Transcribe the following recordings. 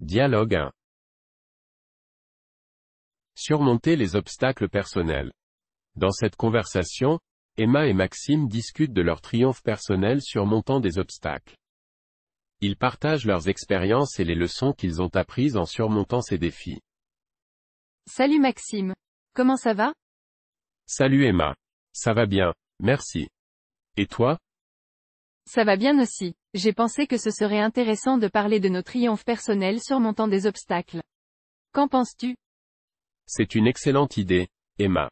Dialogue 1 Surmonter les obstacles personnels. Dans cette conversation, Emma et Maxime discutent de leur triomphe personnel surmontant des obstacles. Ils partagent leurs expériences et les leçons qu'ils ont apprises en surmontant ces défis. Salut Maxime. Comment ça va Salut Emma. Ça va bien, merci. Et toi Ça va bien aussi. J'ai pensé que ce serait intéressant de parler de nos triomphes personnels surmontant des obstacles. Qu'en penses-tu C'est une excellente idée, Emma.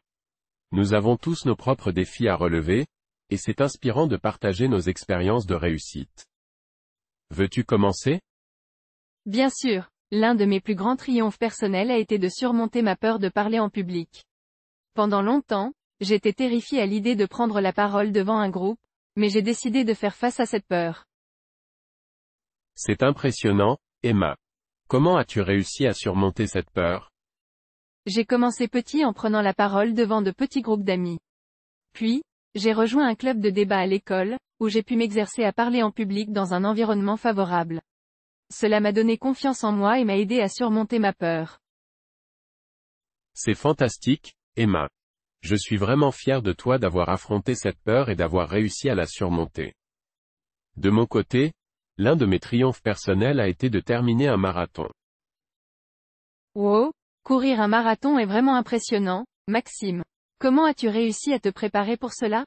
Nous avons tous nos propres défis à relever, et c'est inspirant de partager nos expériences de réussite. Veux-tu commencer Bien sûr, l'un de mes plus grands triomphes personnels a été de surmonter ma peur de parler en public. Pendant longtemps, j'étais terrifiée à l'idée de prendre la parole devant un groupe, mais j'ai décidé de faire face à cette peur. C'est impressionnant, Emma. Comment as-tu réussi à surmonter cette peur J'ai commencé petit en prenant la parole devant de petits groupes d'amis. Puis, j'ai rejoint un club de débat à l'école, où j'ai pu m'exercer à parler en public dans un environnement favorable. Cela m'a donné confiance en moi et m'a aidé à surmonter ma peur. C'est fantastique, Emma. Je suis vraiment fier de toi d'avoir affronté cette peur et d'avoir réussi à la surmonter. De mon côté, L'un de mes triomphes personnels a été de terminer un marathon. Wow, courir un marathon est vraiment impressionnant, Maxime. Comment as-tu réussi à te préparer pour cela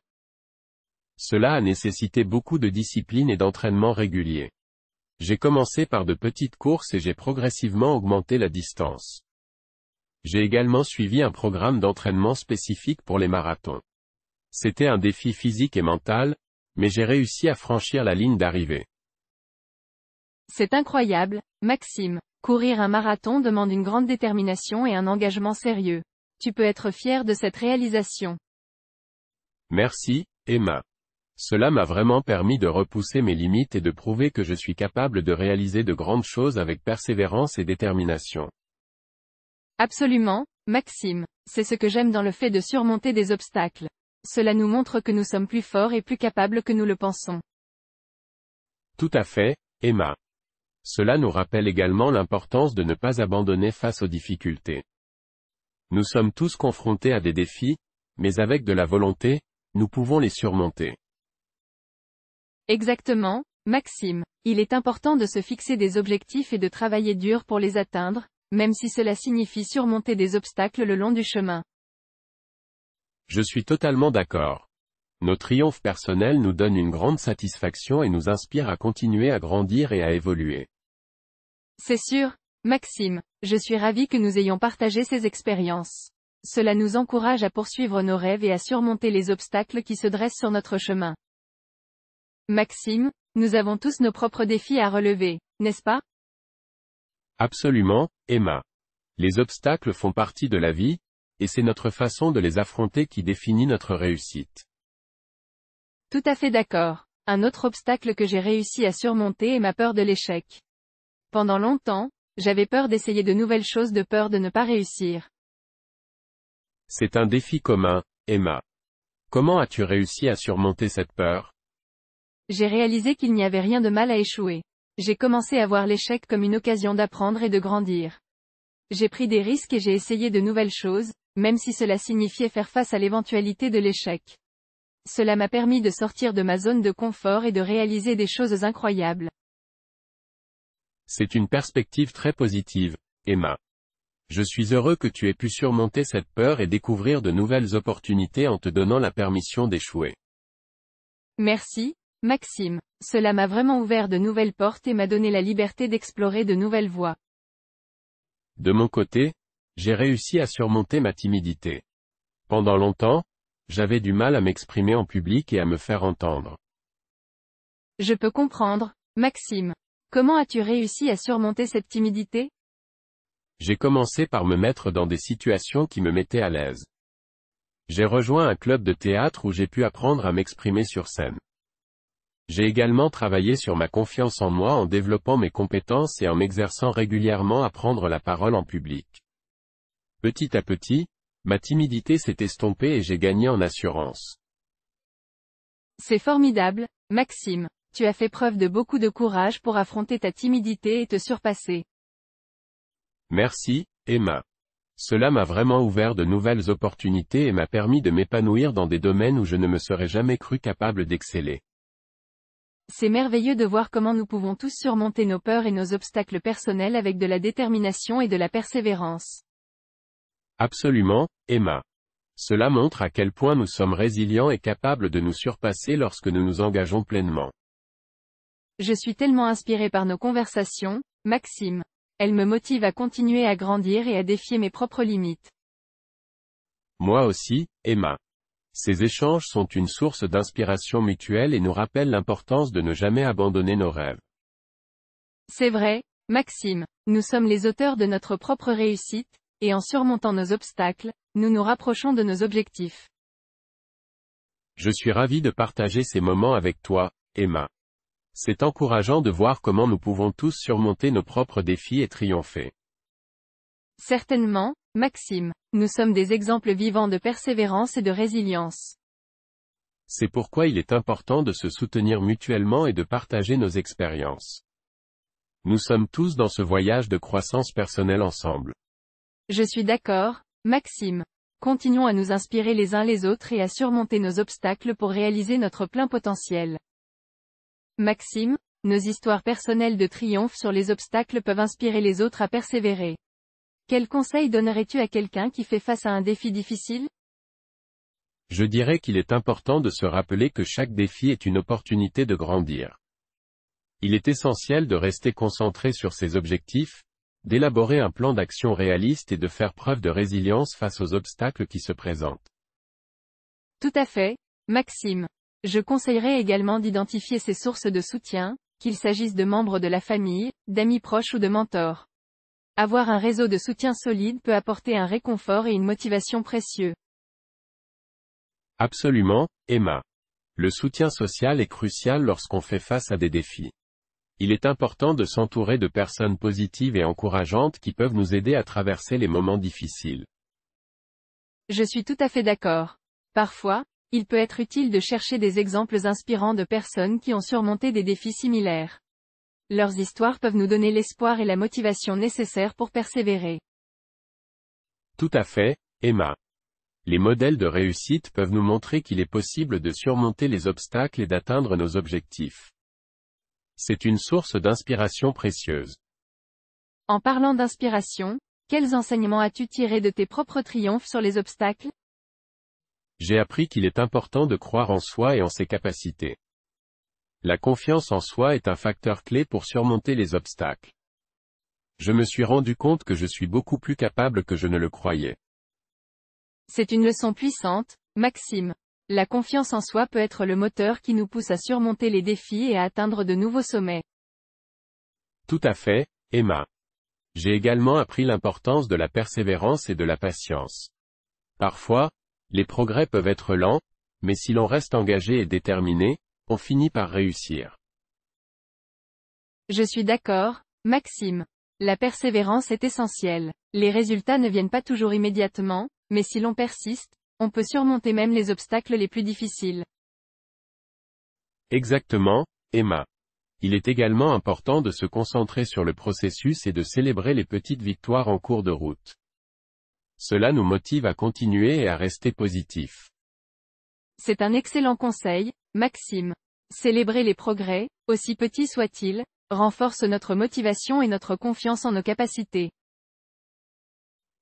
Cela a nécessité beaucoup de discipline et d'entraînement régulier. J'ai commencé par de petites courses et j'ai progressivement augmenté la distance. J'ai également suivi un programme d'entraînement spécifique pour les marathons. C'était un défi physique et mental, mais j'ai réussi à franchir la ligne d'arrivée. C'est incroyable, Maxime. Courir un marathon demande une grande détermination et un engagement sérieux. Tu peux être fier de cette réalisation. Merci, Emma. Cela m'a vraiment permis de repousser mes limites et de prouver que je suis capable de réaliser de grandes choses avec persévérance et détermination. Absolument, Maxime. C'est ce que j'aime dans le fait de surmonter des obstacles. Cela nous montre que nous sommes plus forts et plus capables que nous le pensons. Tout à fait, Emma. Cela nous rappelle également l'importance de ne pas abandonner face aux difficultés. Nous sommes tous confrontés à des défis, mais avec de la volonté, nous pouvons les surmonter. Exactement, Maxime. Il est important de se fixer des objectifs et de travailler dur pour les atteindre, même si cela signifie surmonter des obstacles le long du chemin. Je suis totalement d'accord. Nos triomphes personnels nous donnent une grande satisfaction et nous inspirent à continuer à grandir et à évoluer. C'est sûr, Maxime, je suis ravi que nous ayons partagé ces expériences. Cela nous encourage à poursuivre nos rêves et à surmonter les obstacles qui se dressent sur notre chemin. Maxime, nous avons tous nos propres défis à relever, n'est-ce pas Absolument, Emma. Les obstacles font partie de la vie, et c'est notre façon de les affronter qui définit notre réussite. Tout à fait d'accord. Un autre obstacle que j'ai réussi à surmonter est ma peur de l'échec. Pendant longtemps, j'avais peur d'essayer de nouvelles choses de peur de ne pas réussir. C'est un défi commun, Emma. Comment as-tu réussi à surmonter cette peur J'ai réalisé qu'il n'y avait rien de mal à échouer. J'ai commencé à voir l'échec comme une occasion d'apprendre et de grandir. J'ai pris des risques et j'ai essayé de nouvelles choses, même si cela signifiait faire face à l'éventualité de l'échec. Cela m'a permis de sortir de ma zone de confort et de réaliser des choses incroyables. C'est une perspective très positive, Emma. Je suis heureux que tu aies pu surmonter cette peur et découvrir de nouvelles opportunités en te donnant la permission d'échouer. Merci, Maxime. Cela m'a vraiment ouvert de nouvelles portes et m'a donné la liberté d'explorer de nouvelles voies. De mon côté, j'ai réussi à surmonter ma timidité. Pendant longtemps, j'avais du mal à m'exprimer en public et à me faire entendre. Je peux comprendre, Maxime. Comment as-tu réussi à surmonter cette timidité J'ai commencé par me mettre dans des situations qui me mettaient à l'aise. J'ai rejoint un club de théâtre où j'ai pu apprendre à m'exprimer sur scène. J'ai également travaillé sur ma confiance en moi en développant mes compétences et en m'exerçant régulièrement à prendre la parole en public. Petit à petit, Ma timidité s'est estompée et j'ai gagné en assurance. C'est formidable, Maxime. Tu as fait preuve de beaucoup de courage pour affronter ta timidité et te surpasser. Merci, Emma. Cela m'a vraiment ouvert de nouvelles opportunités et m'a permis de m'épanouir dans des domaines où je ne me serais jamais cru capable d'exceller. C'est merveilleux de voir comment nous pouvons tous surmonter nos peurs et nos obstacles personnels avec de la détermination et de la persévérance. Absolument, Emma. Cela montre à quel point nous sommes résilients et capables de nous surpasser lorsque nous nous engageons pleinement. Je suis tellement inspirée par nos conversations, Maxime. Elles me motivent à continuer à grandir et à défier mes propres limites. Moi aussi, Emma. Ces échanges sont une source d'inspiration mutuelle et nous rappellent l'importance de ne jamais abandonner nos rêves. C'est vrai, Maxime, nous sommes les auteurs de notre propre réussite, et en surmontant nos obstacles, nous nous rapprochons de nos objectifs. Je suis ravi de partager ces moments avec toi, Emma. C'est encourageant de voir comment nous pouvons tous surmonter nos propres défis et triompher. Certainement, Maxime, nous sommes des exemples vivants de persévérance et de résilience. C'est pourquoi il est important de se soutenir mutuellement et de partager nos expériences. Nous sommes tous dans ce voyage de croissance personnelle ensemble. Je suis d'accord, Maxime. Continuons à nous inspirer les uns les autres et à surmonter nos obstacles pour réaliser notre plein potentiel. Maxime, nos histoires personnelles de triomphe sur les obstacles peuvent inspirer les autres à persévérer. Quel conseil donnerais-tu à quelqu'un qui fait face à un défi difficile Je dirais qu'il est important de se rappeler que chaque défi est une opportunité de grandir. Il est essentiel de rester concentré sur ses objectifs, d'élaborer un plan d'action réaliste et de faire preuve de résilience face aux obstacles qui se présentent. Tout à fait, Maxime. Je conseillerais également d'identifier ses sources de soutien, qu'il s'agisse de membres de la famille, d'amis proches ou de mentors. Avoir un réseau de soutien solide peut apporter un réconfort et une motivation précieux. Absolument, Emma. Le soutien social est crucial lorsqu'on fait face à des défis il est important de s'entourer de personnes positives et encourageantes qui peuvent nous aider à traverser les moments difficiles. Je suis tout à fait d'accord. Parfois, il peut être utile de chercher des exemples inspirants de personnes qui ont surmonté des défis similaires. Leurs histoires peuvent nous donner l'espoir et la motivation nécessaires pour persévérer. Tout à fait, Emma. Les modèles de réussite peuvent nous montrer qu'il est possible de surmonter les obstacles et d'atteindre nos objectifs c'est une source d'inspiration précieuse. En parlant d'inspiration, quels enseignements as-tu tiré de tes propres triomphes sur les obstacles J'ai appris qu'il est important de croire en soi et en ses capacités. La confiance en soi est un facteur clé pour surmonter les obstacles. Je me suis rendu compte que je suis beaucoup plus capable que je ne le croyais. C'est une leçon puissante, Maxime. La confiance en soi peut être le moteur qui nous pousse à surmonter les défis et à atteindre de nouveaux sommets. Tout à fait, Emma. J'ai également appris l'importance de la persévérance et de la patience. Parfois, les progrès peuvent être lents, mais si l'on reste engagé et déterminé, on finit par réussir. Je suis d'accord, Maxime. La persévérance est essentielle. Les résultats ne viennent pas toujours immédiatement, mais si l'on persiste, on peut surmonter même les obstacles les plus difficiles. Exactement, Emma. Il est également important de se concentrer sur le processus et de célébrer les petites victoires en cours de route. Cela nous motive à continuer et à rester positif. C'est un excellent conseil, Maxime. Célébrer les progrès, aussi petits soient-ils, renforce notre motivation et notre confiance en nos capacités.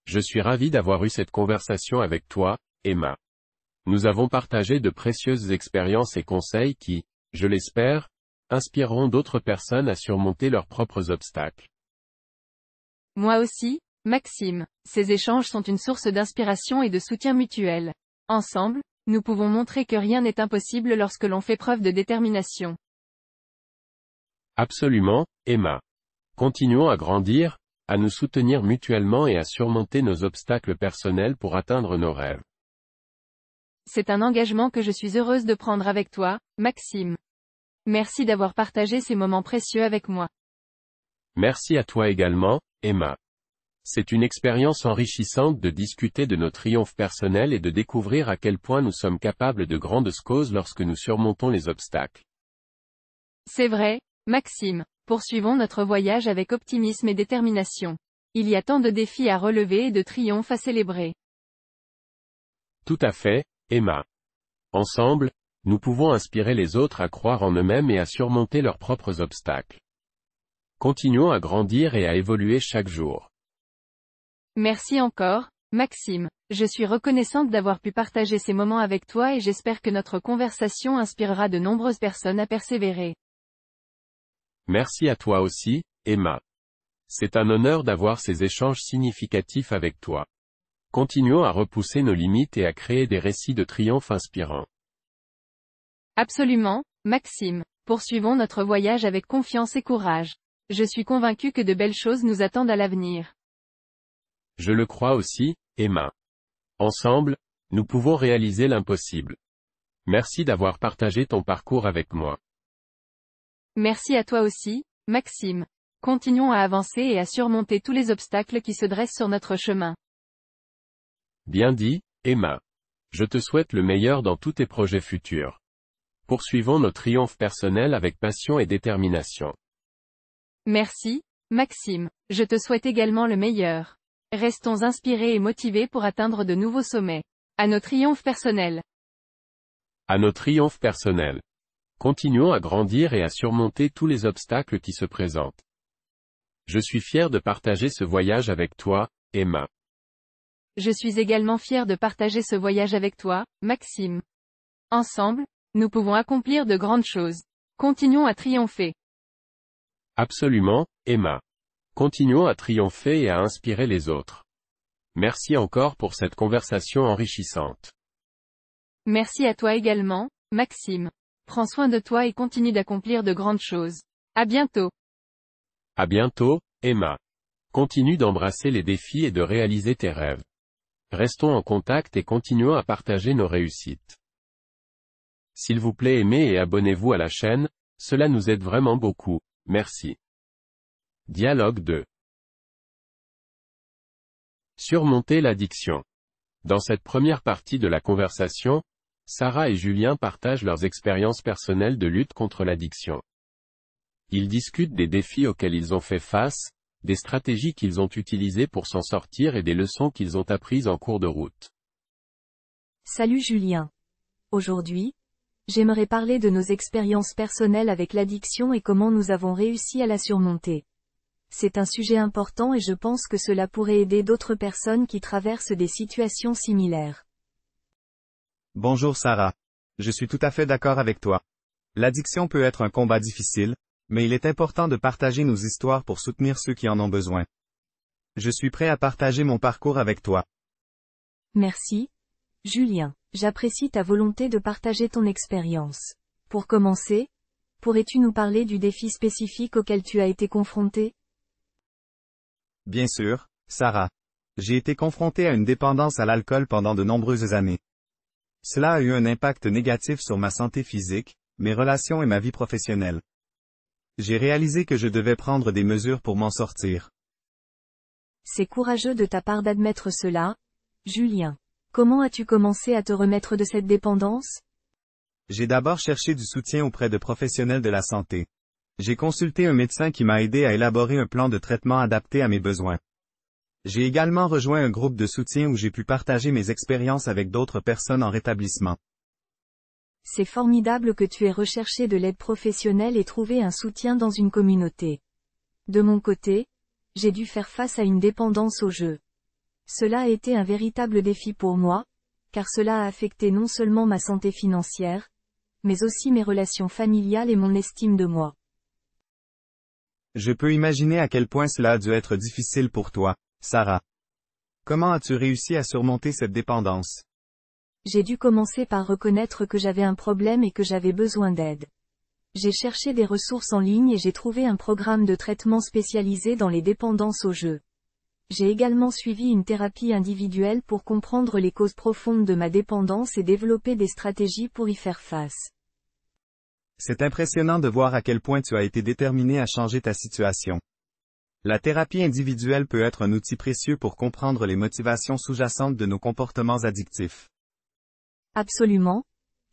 Je suis ravi d'avoir eu cette conversation avec toi, Emma. Nous avons partagé de précieuses expériences et conseils qui, je l'espère, inspireront d'autres personnes à surmonter leurs propres obstacles. Moi aussi, Maxime, ces échanges sont une source d'inspiration et de soutien mutuel. Ensemble, nous pouvons montrer que rien n'est impossible lorsque l'on fait preuve de détermination. Absolument, Emma. Continuons à grandir, à nous soutenir mutuellement et à surmonter nos obstacles personnels pour atteindre nos rêves c'est un engagement que je suis heureuse de prendre avec toi, Maxime. Merci d'avoir partagé ces moments précieux avec moi. Merci à toi également, Emma. C'est une expérience enrichissante de discuter de nos triomphes personnels et de découvrir à quel point nous sommes capables de grandes causes lorsque nous surmontons les obstacles. C'est vrai, Maxime. Poursuivons notre voyage avec optimisme et détermination. Il y a tant de défis à relever et de triomphes à célébrer. Tout à fait, Emma. Ensemble, nous pouvons inspirer les autres à croire en eux-mêmes et à surmonter leurs propres obstacles. Continuons à grandir et à évoluer chaque jour. Merci encore, Maxime. Je suis reconnaissante d'avoir pu partager ces moments avec toi et j'espère que notre conversation inspirera de nombreuses personnes à persévérer. Merci à toi aussi, Emma. C'est un honneur d'avoir ces échanges significatifs avec toi. Continuons à repousser nos limites et à créer des récits de triomphe inspirants. Absolument, Maxime. Poursuivons notre voyage avec confiance et courage. Je suis convaincu que de belles choses nous attendent à l'avenir. Je le crois aussi, Emma. Ensemble, nous pouvons réaliser l'impossible. Merci d'avoir partagé ton parcours avec moi. Merci à toi aussi, Maxime. Continuons à avancer et à surmonter tous les obstacles qui se dressent sur notre chemin. Bien dit, Emma. Je te souhaite le meilleur dans tous tes projets futurs. Poursuivons nos triomphes personnels avec passion et détermination. Merci, Maxime. Je te souhaite également le meilleur. Restons inspirés et motivés pour atteindre de nouveaux sommets. À nos triomphes personnels. À nos triomphes personnels. Continuons à grandir et à surmonter tous les obstacles qui se présentent. Je suis fier de partager ce voyage avec toi, Emma. Je suis également fier de partager ce voyage avec toi, Maxime. Ensemble, nous pouvons accomplir de grandes choses. Continuons à triompher. Absolument, Emma. Continuons à triompher et à inspirer les autres. Merci encore pour cette conversation enrichissante. Merci à toi également, Maxime. Prends soin de toi et continue d'accomplir de grandes choses. À bientôt. À bientôt, Emma. Continue d'embrasser les défis et de réaliser tes rêves. Restons en contact et continuons à partager nos réussites. S'il vous plaît aimez et abonnez-vous à la chaîne, cela nous aide vraiment beaucoup, merci. Dialogue 2 Surmonter l'addiction. Dans cette première partie de la conversation, Sarah et Julien partagent leurs expériences personnelles de lutte contre l'addiction. Ils discutent des défis auxquels ils ont fait face, des stratégies qu'ils ont utilisées pour s'en sortir et des leçons qu'ils ont apprises en cours de route. Salut Julien. Aujourd'hui, j'aimerais parler de nos expériences personnelles avec l'addiction et comment nous avons réussi à la surmonter. C'est un sujet important et je pense que cela pourrait aider d'autres personnes qui traversent des situations similaires. Bonjour Sarah. Je suis tout à fait d'accord avec toi. L'addiction peut être un combat difficile, mais il est important de partager nos histoires pour soutenir ceux qui en ont besoin. Je suis prêt à partager mon parcours avec toi. Merci. Julien, j'apprécie ta volonté de partager ton expérience. Pour commencer, pourrais-tu nous parler du défi spécifique auquel tu as été confronté Bien sûr, Sarah. J'ai été confronté à une dépendance à l'alcool pendant de nombreuses années. Cela a eu un impact négatif sur ma santé physique, mes relations et ma vie professionnelle. J'ai réalisé que je devais prendre des mesures pour m'en sortir. C'est courageux de ta part d'admettre cela, Julien. Comment as-tu commencé à te remettre de cette dépendance J'ai d'abord cherché du soutien auprès de professionnels de la santé. J'ai consulté un médecin qui m'a aidé à élaborer un plan de traitement adapté à mes besoins. J'ai également rejoint un groupe de soutien où j'ai pu partager mes expériences avec d'autres personnes en rétablissement. C'est formidable que tu aies recherché de l'aide professionnelle et trouvé un soutien dans une communauté. De mon côté, j'ai dû faire face à une dépendance au jeu. Cela a été un véritable défi pour moi, car cela a affecté non seulement ma santé financière, mais aussi mes relations familiales et mon estime de moi. Je peux imaginer à quel point cela a dû être difficile pour toi, Sarah. Comment as-tu réussi à surmonter cette dépendance j'ai dû commencer par reconnaître que j'avais un problème et que j'avais besoin d'aide. J'ai cherché des ressources en ligne et j'ai trouvé un programme de traitement spécialisé dans les dépendances au jeu. J'ai également suivi une thérapie individuelle pour comprendre les causes profondes de ma dépendance et développer des stratégies pour y faire face. C'est impressionnant de voir à quel point tu as été déterminé à changer ta situation. La thérapie individuelle peut être un outil précieux pour comprendre les motivations sous-jacentes de nos comportements addictifs. Absolument.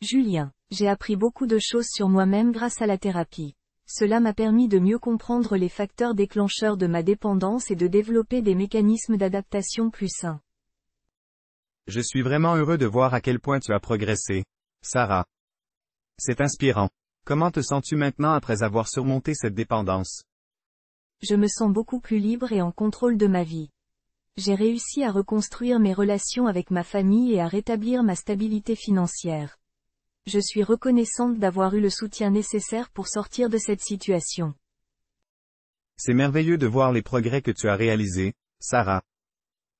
Julien, j'ai appris beaucoup de choses sur moi-même grâce à la thérapie. Cela m'a permis de mieux comprendre les facteurs déclencheurs de ma dépendance et de développer des mécanismes d'adaptation plus sains. Je suis vraiment heureux de voir à quel point tu as progressé. Sarah. C'est inspirant. Comment te sens-tu maintenant après avoir surmonté cette dépendance Je me sens beaucoup plus libre et en contrôle de ma vie. J'ai réussi à reconstruire mes relations avec ma famille et à rétablir ma stabilité financière. Je suis reconnaissante d'avoir eu le soutien nécessaire pour sortir de cette situation. C'est merveilleux de voir les progrès que tu as réalisés, Sarah.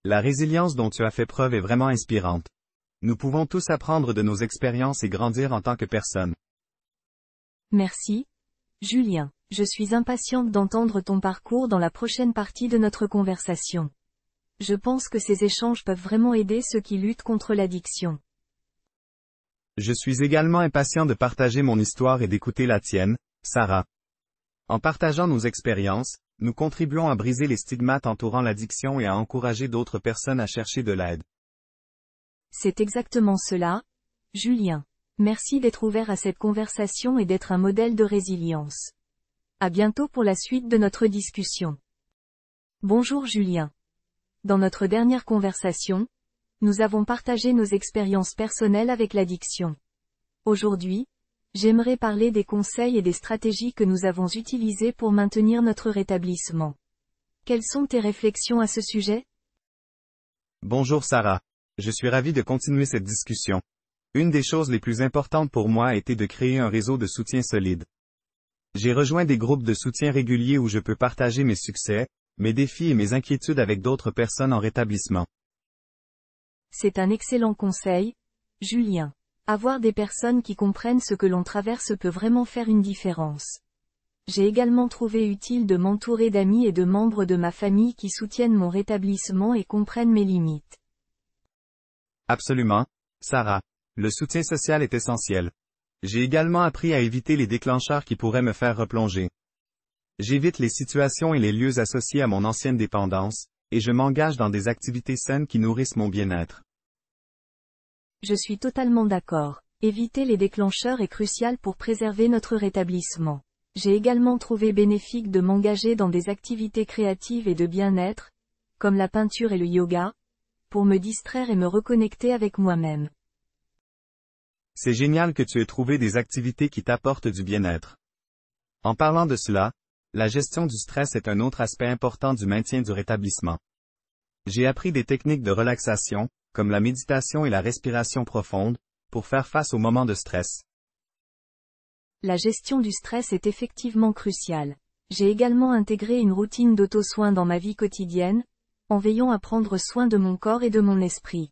La résilience dont tu as fait preuve est vraiment inspirante. Nous pouvons tous apprendre de nos expériences et grandir en tant que personnes. Merci. Julien, je suis impatiente d'entendre ton parcours dans la prochaine partie de notre conversation. Je pense que ces échanges peuvent vraiment aider ceux qui luttent contre l'addiction. Je suis également impatient de partager mon histoire et d'écouter la tienne, Sarah. En partageant nos expériences, nous contribuons à briser les stigmates entourant l'addiction et à encourager d'autres personnes à chercher de l'aide. C'est exactement cela, Julien. Merci d'être ouvert à cette conversation et d'être un modèle de résilience. À bientôt pour la suite de notre discussion. Bonjour Julien. Dans notre dernière conversation, nous avons partagé nos expériences personnelles avec l'addiction. Aujourd'hui, j'aimerais parler des conseils et des stratégies que nous avons utilisées pour maintenir notre rétablissement. Quelles sont tes réflexions à ce sujet Bonjour Sarah. Je suis ravi de continuer cette discussion. Une des choses les plus importantes pour moi a été de créer un réseau de soutien solide. J'ai rejoint des groupes de soutien réguliers où je peux partager mes succès, mes défis et mes inquiétudes avec d'autres personnes en rétablissement. C'est un excellent conseil, Julien. Avoir des personnes qui comprennent ce que l'on traverse peut vraiment faire une différence. J'ai également trouvé utile de m'entourer d'amis et de membres de ma famille qui soutiennent mon rétablissement et comprennent mes limites. Absolument, Sarah. Le soutien social est essentiel. J'ai également appris à éviter les déclencheurs qui pourraient me faire replonger. J'évite les situations et les lieux associés à mon ancienne dépendance, et je m'engage dans des activités saines qui nourrissent mon bien-être. Je suis totalement d'accord. Éviter les déclencheurs est crucial pour préserver notre rétablissement. J'ai également trouvé bénéfique de m'engager dans des activités créatives et de bien-être, comme la peinture et le yoga, pour me distraire et me reconnecter avec moi-même. C'est génial que tu aies trouvé des activités qui t'apportent du bien-être. En parlant de cela, la gestion du stress est un autre aspect important du maintien du rétablissement. J'ai appris des techniques de relaxation, comme la méditation et la respiration profonde, pour faire face aux moments de stress. La gestion du stress est effectivement cruciale. J'ai également intégré une routine d'auto-soin dans ma vie quotidienne, en veillant à prendre soin de mon corps et de mon esprit.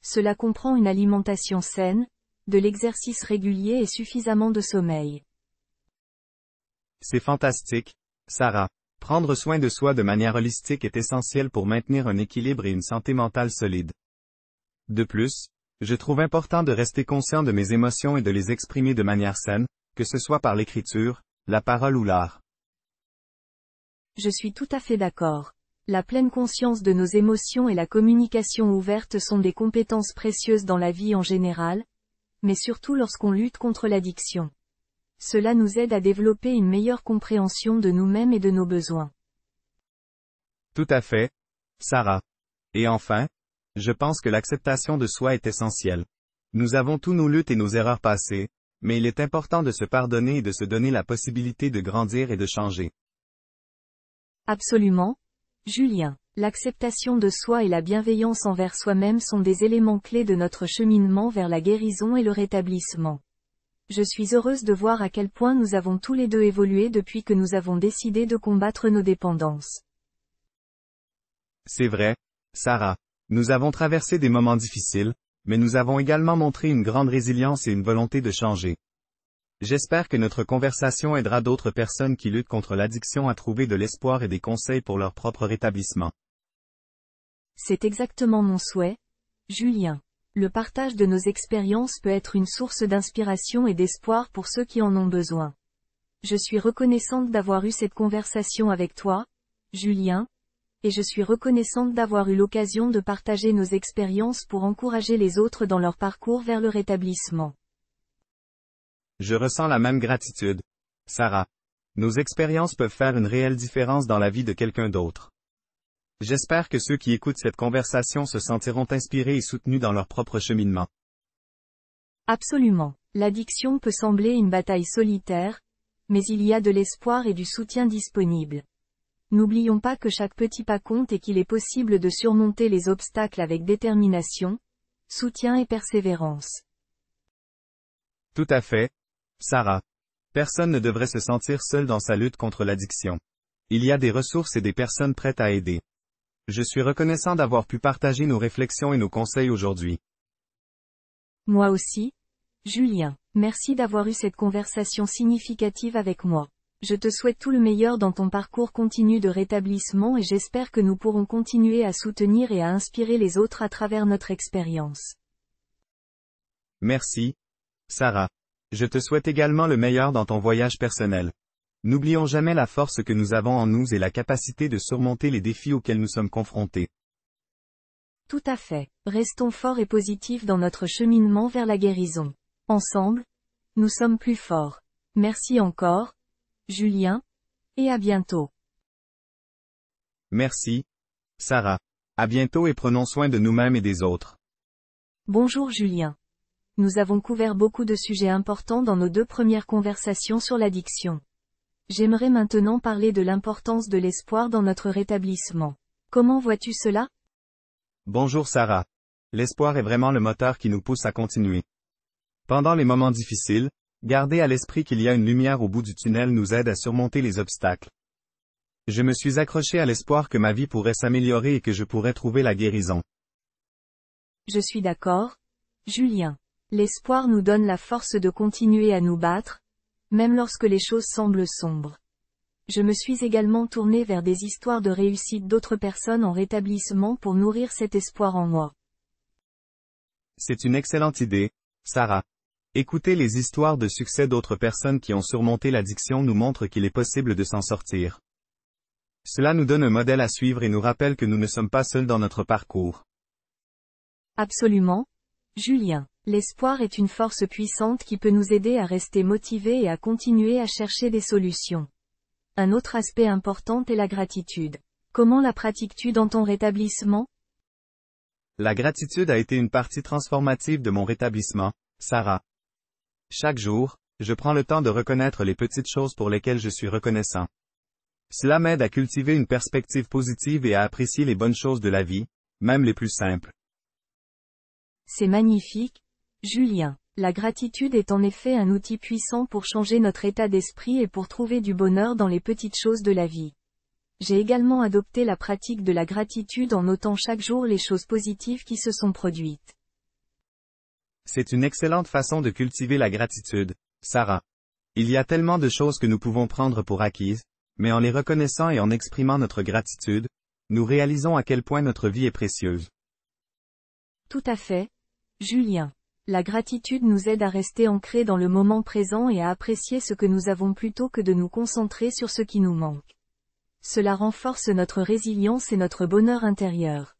Cela comprend une alimentation saine, de l'exercice régulier et suffisamment de sommeil. C'est fantastique. Sarah. Prendre soin de soi de manière holistique est essentiel pour maintenir un équilibre et une santé mentale solide. De plus, je trouve important de rester conscient de mes émotions et de les exprimer de manière saine, que ce soit par l'écriture, la parole ou l'art. Je suis tout à fait d'accord. La pleine conscience de nos émotions et la communication ouverte sont des compétences précieuses dans la vie en général, mais surtout lorsqu'on lutte contre l'addiction. Cela nous aide à développer une meilleure compréhension de nous-mêmes et de nos besoins. Tout à fait. Sarah. Et enfin, je pense que l'acceptation de soi est essentielle. Nous avons tous nos luttes et nos erreurs passées, mais il est important de se pardonner et de se donner la possibilité de grandir et de changer. Absolument. Julien, l'acceptation de soi et la bienveillance envers soi-même sont des éléments clés de notre cheminement vers la guérison et le rétablissement. Je suis heureuse de voir à quel point nous avons tous les deux évolué depuis que nous avons décidé de combattre nos dépendances. C'est vrai, Sarah. Nous avons traversé des moments difficiles, mais nous avons également montré une grande résilience et une volonté de changer. J'espère que notre conversation aidera d'autres personnes qui luttent contre l'addiction à trouver de l'espoir et des conseils pour leur propre rétablissement. C'est exactement mon souhait, Julien. Le partage de nos expériences peut être une source d'inspiration et d'espoir pour ceux qui en ont besoin. Je suis reconnaissante d'avoir eu cette conversation avec toi, Julien, et je suis reconnaissante d'avoir eu l'occasion de partager nos expériences pour encourager les autres dans leur parcours vers le rétablissement. Je ressens la même gratitude. Sarah. Nos expériences peuvent faire une réelle différence dans la vie de quelqu'un d'autre. J'espère que ceux qui écoutent cette conversation se sentiront inspirés et soutenus dans leur propre cheminement. Absolument. L'addiction peut sembler une bataille solitaire, mais il y a de l'espoir et du soutien disponible. N'oublions pas que chaque petit pas compte et qu'il est possible de surmonter les obstacles avec détermination, soutien et persévérance. Tout à fait. Sarah. Personne ne devrait se sentir seul dans sa lutte contre l'addiction. Il y a des ressources et des personnes prêtes à aider. Je suis reconnaissant d'avoir pu partager nos réflexions et nos conseils aujourd'hui. Moi aussi. Julien, merci d'avoir eu cette conversation significative avec moi. Je te souhaite tout le meilleur dans ton parcours continu de rétablissement et j'espère que nous pourrons continuer à soutenir et à inspirer les autres à travers notre expérience. Merci. Sarah. Je te souhaite également le meilleur dans ton voyage personnel. N'oublions jamais la force que nous avons en nous et la capacité de surmonter les défis auxquels nous sommes confrontés. Tout à fait. Restons forts et positifs dans notre cheminement vers la guérison. Ensemble, nous sommes plus forts. Merci encore, Julien, et à bientôt. Merci, Sarah. À bientôt et prenons soin de nous-mêmes et des autres. Bonjour Julien. Nous avons couvert beaucoup de sujets importants dans nos deux premières conversations sur l'addiction. J'aimerais maintenant parler de l'importance de l'espoir dans notre rétablissement. Comment vois-tu cela Bonjour Sarah. L'espoir est vraiment le moteur qui nous pousse à continuer. Pendant les moments difficiles, garder à l'esprit qu'il y a une lumière au bout du tunnel nous aide à surmonter les obstacles. Je me suis accroché à l'espoir que ma vie pourrait s'améliorer et que je pourrais trouver la guérison. Je suis d'accord. Julien. L'espoir nous donne la force de continuer à nous battre, même lorsque les choses semblent sombres. Je me suis également tourné vers des histoires de réussite d'autres personnes en rétablissement pour nourrir cet espoir en moi. C'est une excellente idée, Sarah. Écouter les histoires de succès d'autres personnes qui ont surmonté l'addiction nous montre qu'il est possible de s'en sortir. Cela nous donne un modèle à suivre et nous rappelle que nous ne sommes pas seuls dans notre parcours. Absolument. Julien. L'espoir est une force puissante qui peut nous aider à rester motivés et à continuer à chercher des solutions. Un autre aspect important est la gratitude. Comment la pratiques-tu dans ton rétablissement La gratitude a été une partie transformative de mon rétablissement, Sarah. Chaque jour, je prends le temps de reconnaître les petites choses pour lesquelles je suis reconnaissant. Cela m'aide à cultiver une perspective positive et à apprécier les bonnes choses de la vie, même les plus simples. C'est magnifique, Julien. La gratitude est en effet un outil puissant pour changer notre état d'esprit et pour trouver du bonheur dans les petites choses de la vie. J'ai également adopté la pratique de la gratitude en notant chaque jour les choses positives qui se sont produites. C'est une excellente façon de cultiver la gratitude, Sarah. Il y a tellement de choses que nous pouvons prendre pour acquises, mais en les reconnaissant et en exprimant notre gratitude, nous réalisons à quel point notre vie est précieuse. Tout à fait. Julien. La gratitude nous aide à rester ancrés dans le moment présent et à apprécier ce que nous avons plutôt que de nous concentrer sur ce qui nous manque. Cela renforce notre résilience et notre bonheur intérieur.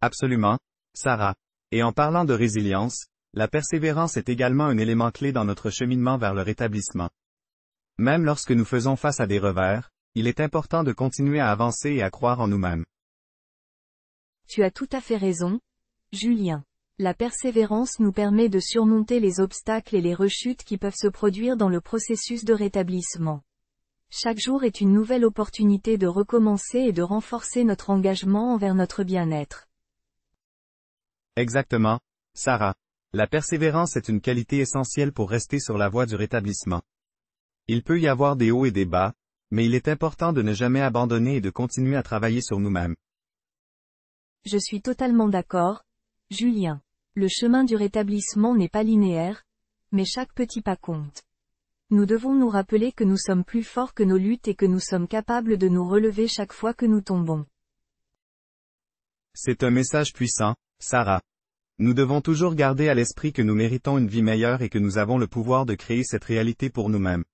Absolument, Sarah. Et en parlant de résilience, la persévérance est également un élément clé dans notre cheminement vers le rétablissement. Même lorsque nous faisons face à des revers, il est important de continuer à avancer et à croire en nous-mêmes. Tu as tout à fait raison, Julien. La persévérance nous permet de surmonter les obstacles et les rechutes qui peuvent se produire dans le processus de rétablissement. Chaque jour est une nouvelle opportunité de recommencer et de renforcer notre engagement envers notre bien-être. Exactement, Sarah. La persévérance est une qualité essentielle pour rester sur la voie du rétablissement. Il peut y avoir des hauts et des bas, mais il est important de ne jamais abandonner et de continuer à travailler sur nous-mêmes. Je suis totalement d'accord, Julien. Le chemin du rétablissement n'est pas linéaire, mais chaque petit pas compte. Nous devons nous rappeler que nous sommes plus forts que nos luttes et que nous sommes capables de nous relever chaque fois que nous tombons. C'est un message puissant, Sarah. Nous devons toujours garder à l'esprit que nous méritons une vie meilleure et que nous avons le pouvoir de créer cette réalité pour nous-mêmes.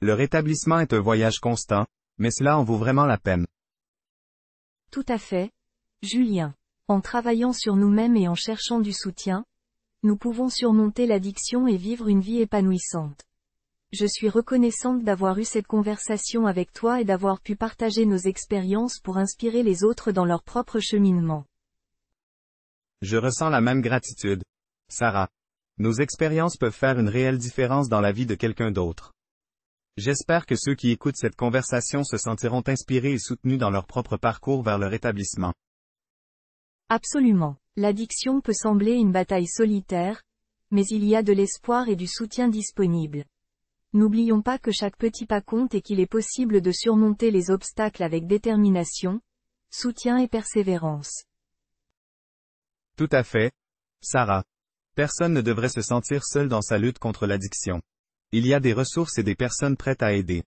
Le rétablissement est un voyage constant, mais cela en vaut vraiment la peine. Tout à fait. Julien. En travaillant sur nous-mêmes et en cherchant du soutien, nous pouvons surmonter l'addiction et vivre une vie épanouissante. Je suis reconnaissante d'avoir eu cette conversation avec toi et d'avoir pu partager nos expériences pour inspirer les autres dans leur propre cheminement. Je ressens la même gratitude. Sarah. Nos expériences peuvent faire une réelle différence dans la vie de quelqu'un d'autre. J'espère que ceux qui écoutent cette conversation se sentiront inspirés et soutenus dans leur propre parcours vers leur établissement. Absolument. L'addiction peut sembler une bataille solitaire, mais il y a de l'espoir et du soutien disponible. N'oublions pas que chaque petit pas compte et qu'il est possible de surmonter les obstacles avec détermination, soutien et persévérance. Tout à fait. Sarah. Personne ne devrait se sentir seul dans sa lutte contre l'addiction. Il y a des ressources et des personnes prêtes à aider.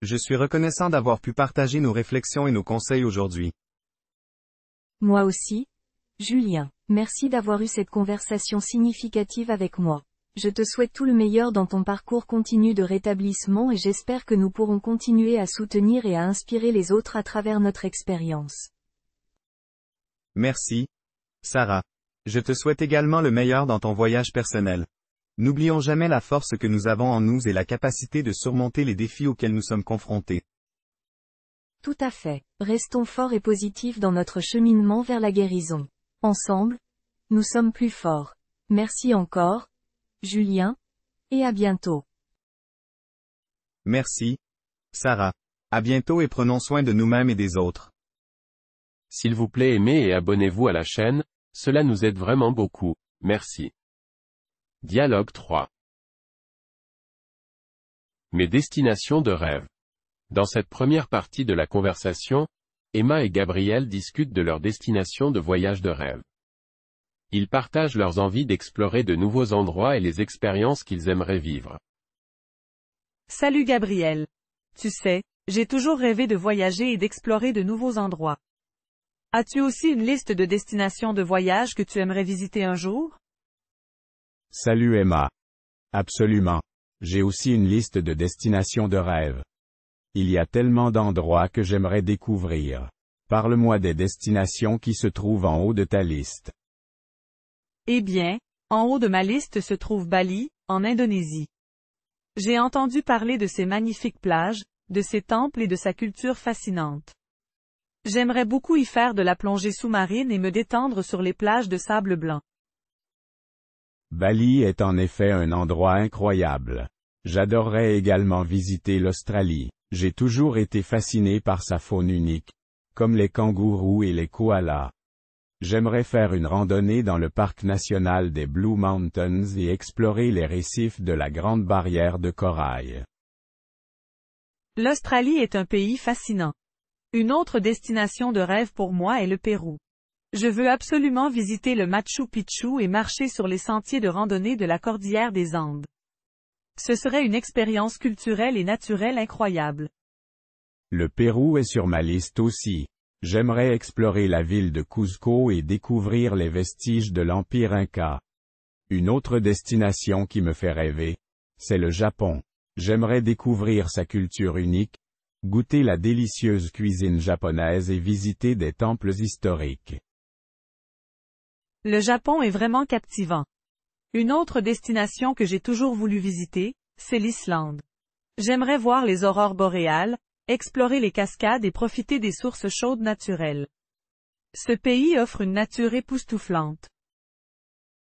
Je suis reconnaissant d'avoir pu partager nos réflexions et nos conseils aujourd'hui. Moi aussi Julien, merci d'avoir eu cette conversation significative avec moi. Je te souhaite tout le meilleur dans ton parcours continu de rétablissement et j'espère que nous pourrons continuer à soutenir et à inspirer les autres à travers notre expérience. Merci. Sarah. Je te souhaite également le meilleur dans ton voyage personnel. N'oublions jamais la force que nous avons en nous et la capacité de surmonter les défis auxquels nous sommes confrontés. Tout à fait. Restons forts et positifs dans notre cheminement vers la guérison. Ensemble, nous sommes plus forts. Merci encore, Julien, et à bientôt. Merci, Sarah. À bientôt et prenons soin de nous-mêmes et des autres. S'il vous plaît aimez et abonnez-vous à la chaîne, cela nous aide vraiment beaucoup. Merci. Dialogue 3. Mes destinations de rêve. Dans cette première partie de la conversation, Emma et Gabriel discutent de leur destination de voyage de rêve. Ils partagent leurs envies d'explorer de nouveaux endroits et les expériences qu'ils aimeraient vivre. Salut Gabriel. Tu sais, j'ai toujours rêvé de voyager et d'explorer de nouveaux endroits. As-tu aussi une liste de destinations de voyage que tu aimerais visiter un jour? Salut Emma. Absolument. J'ai aussi une liste de destinations de rêve. Il y a tellement d'endroits que j'aimerais découvrir. Parle-moi des destinations qui se trouvent en haut de ta liste. Eh bien, en haut de ma liste se trouve Bali, en Indonésie. J'ai entendu parler de ses magnifiques plages, de ses temples et de sa culture fascinante. J'aimerais beaucoup y faire de la plongée sous-marine et me détendre sur les plages de sable blanc. Bali est en effet un endroit incroyable. J'adorerais également visiter l'Australie. J'ai toujours été fasciné par sa faune unique. Comme les kangourous et les koalas. J'aimerais faire une randonnée dans le parc national des Blue Mountains et explorer les récifs de la Grande Barrière de Corail. L'Australie est un pays fascinant. Une autre destination de rêve pour moi est le Pérou. Je veux absolument visiter le Machu Picchu et marcher sur les sentiers de randonnée de la Cordillère des Andes. Ce serait une expérience culturelle et naturelle incroyable. Le Pérou est sur ma liste aussi. J'aimerais explorer la ville de Cuzco et découvrir les vestiges de l'Empire Inca. Une autre destination qui me fait rêver, c'est le Japon. J'aimerais découvrir sa culture unique, goûter la délicieuse cuisine japonaise et visiter des temples historiques. Le Japon est vraiment captivant. Une autre destination que j'ai toujours voulu visiter, c'est l'Islande. J'aimerais voir les aurores boréales, explorer les cascades et profiter des sources chaudes naturelles. Ce pays offre une nature époustouflante.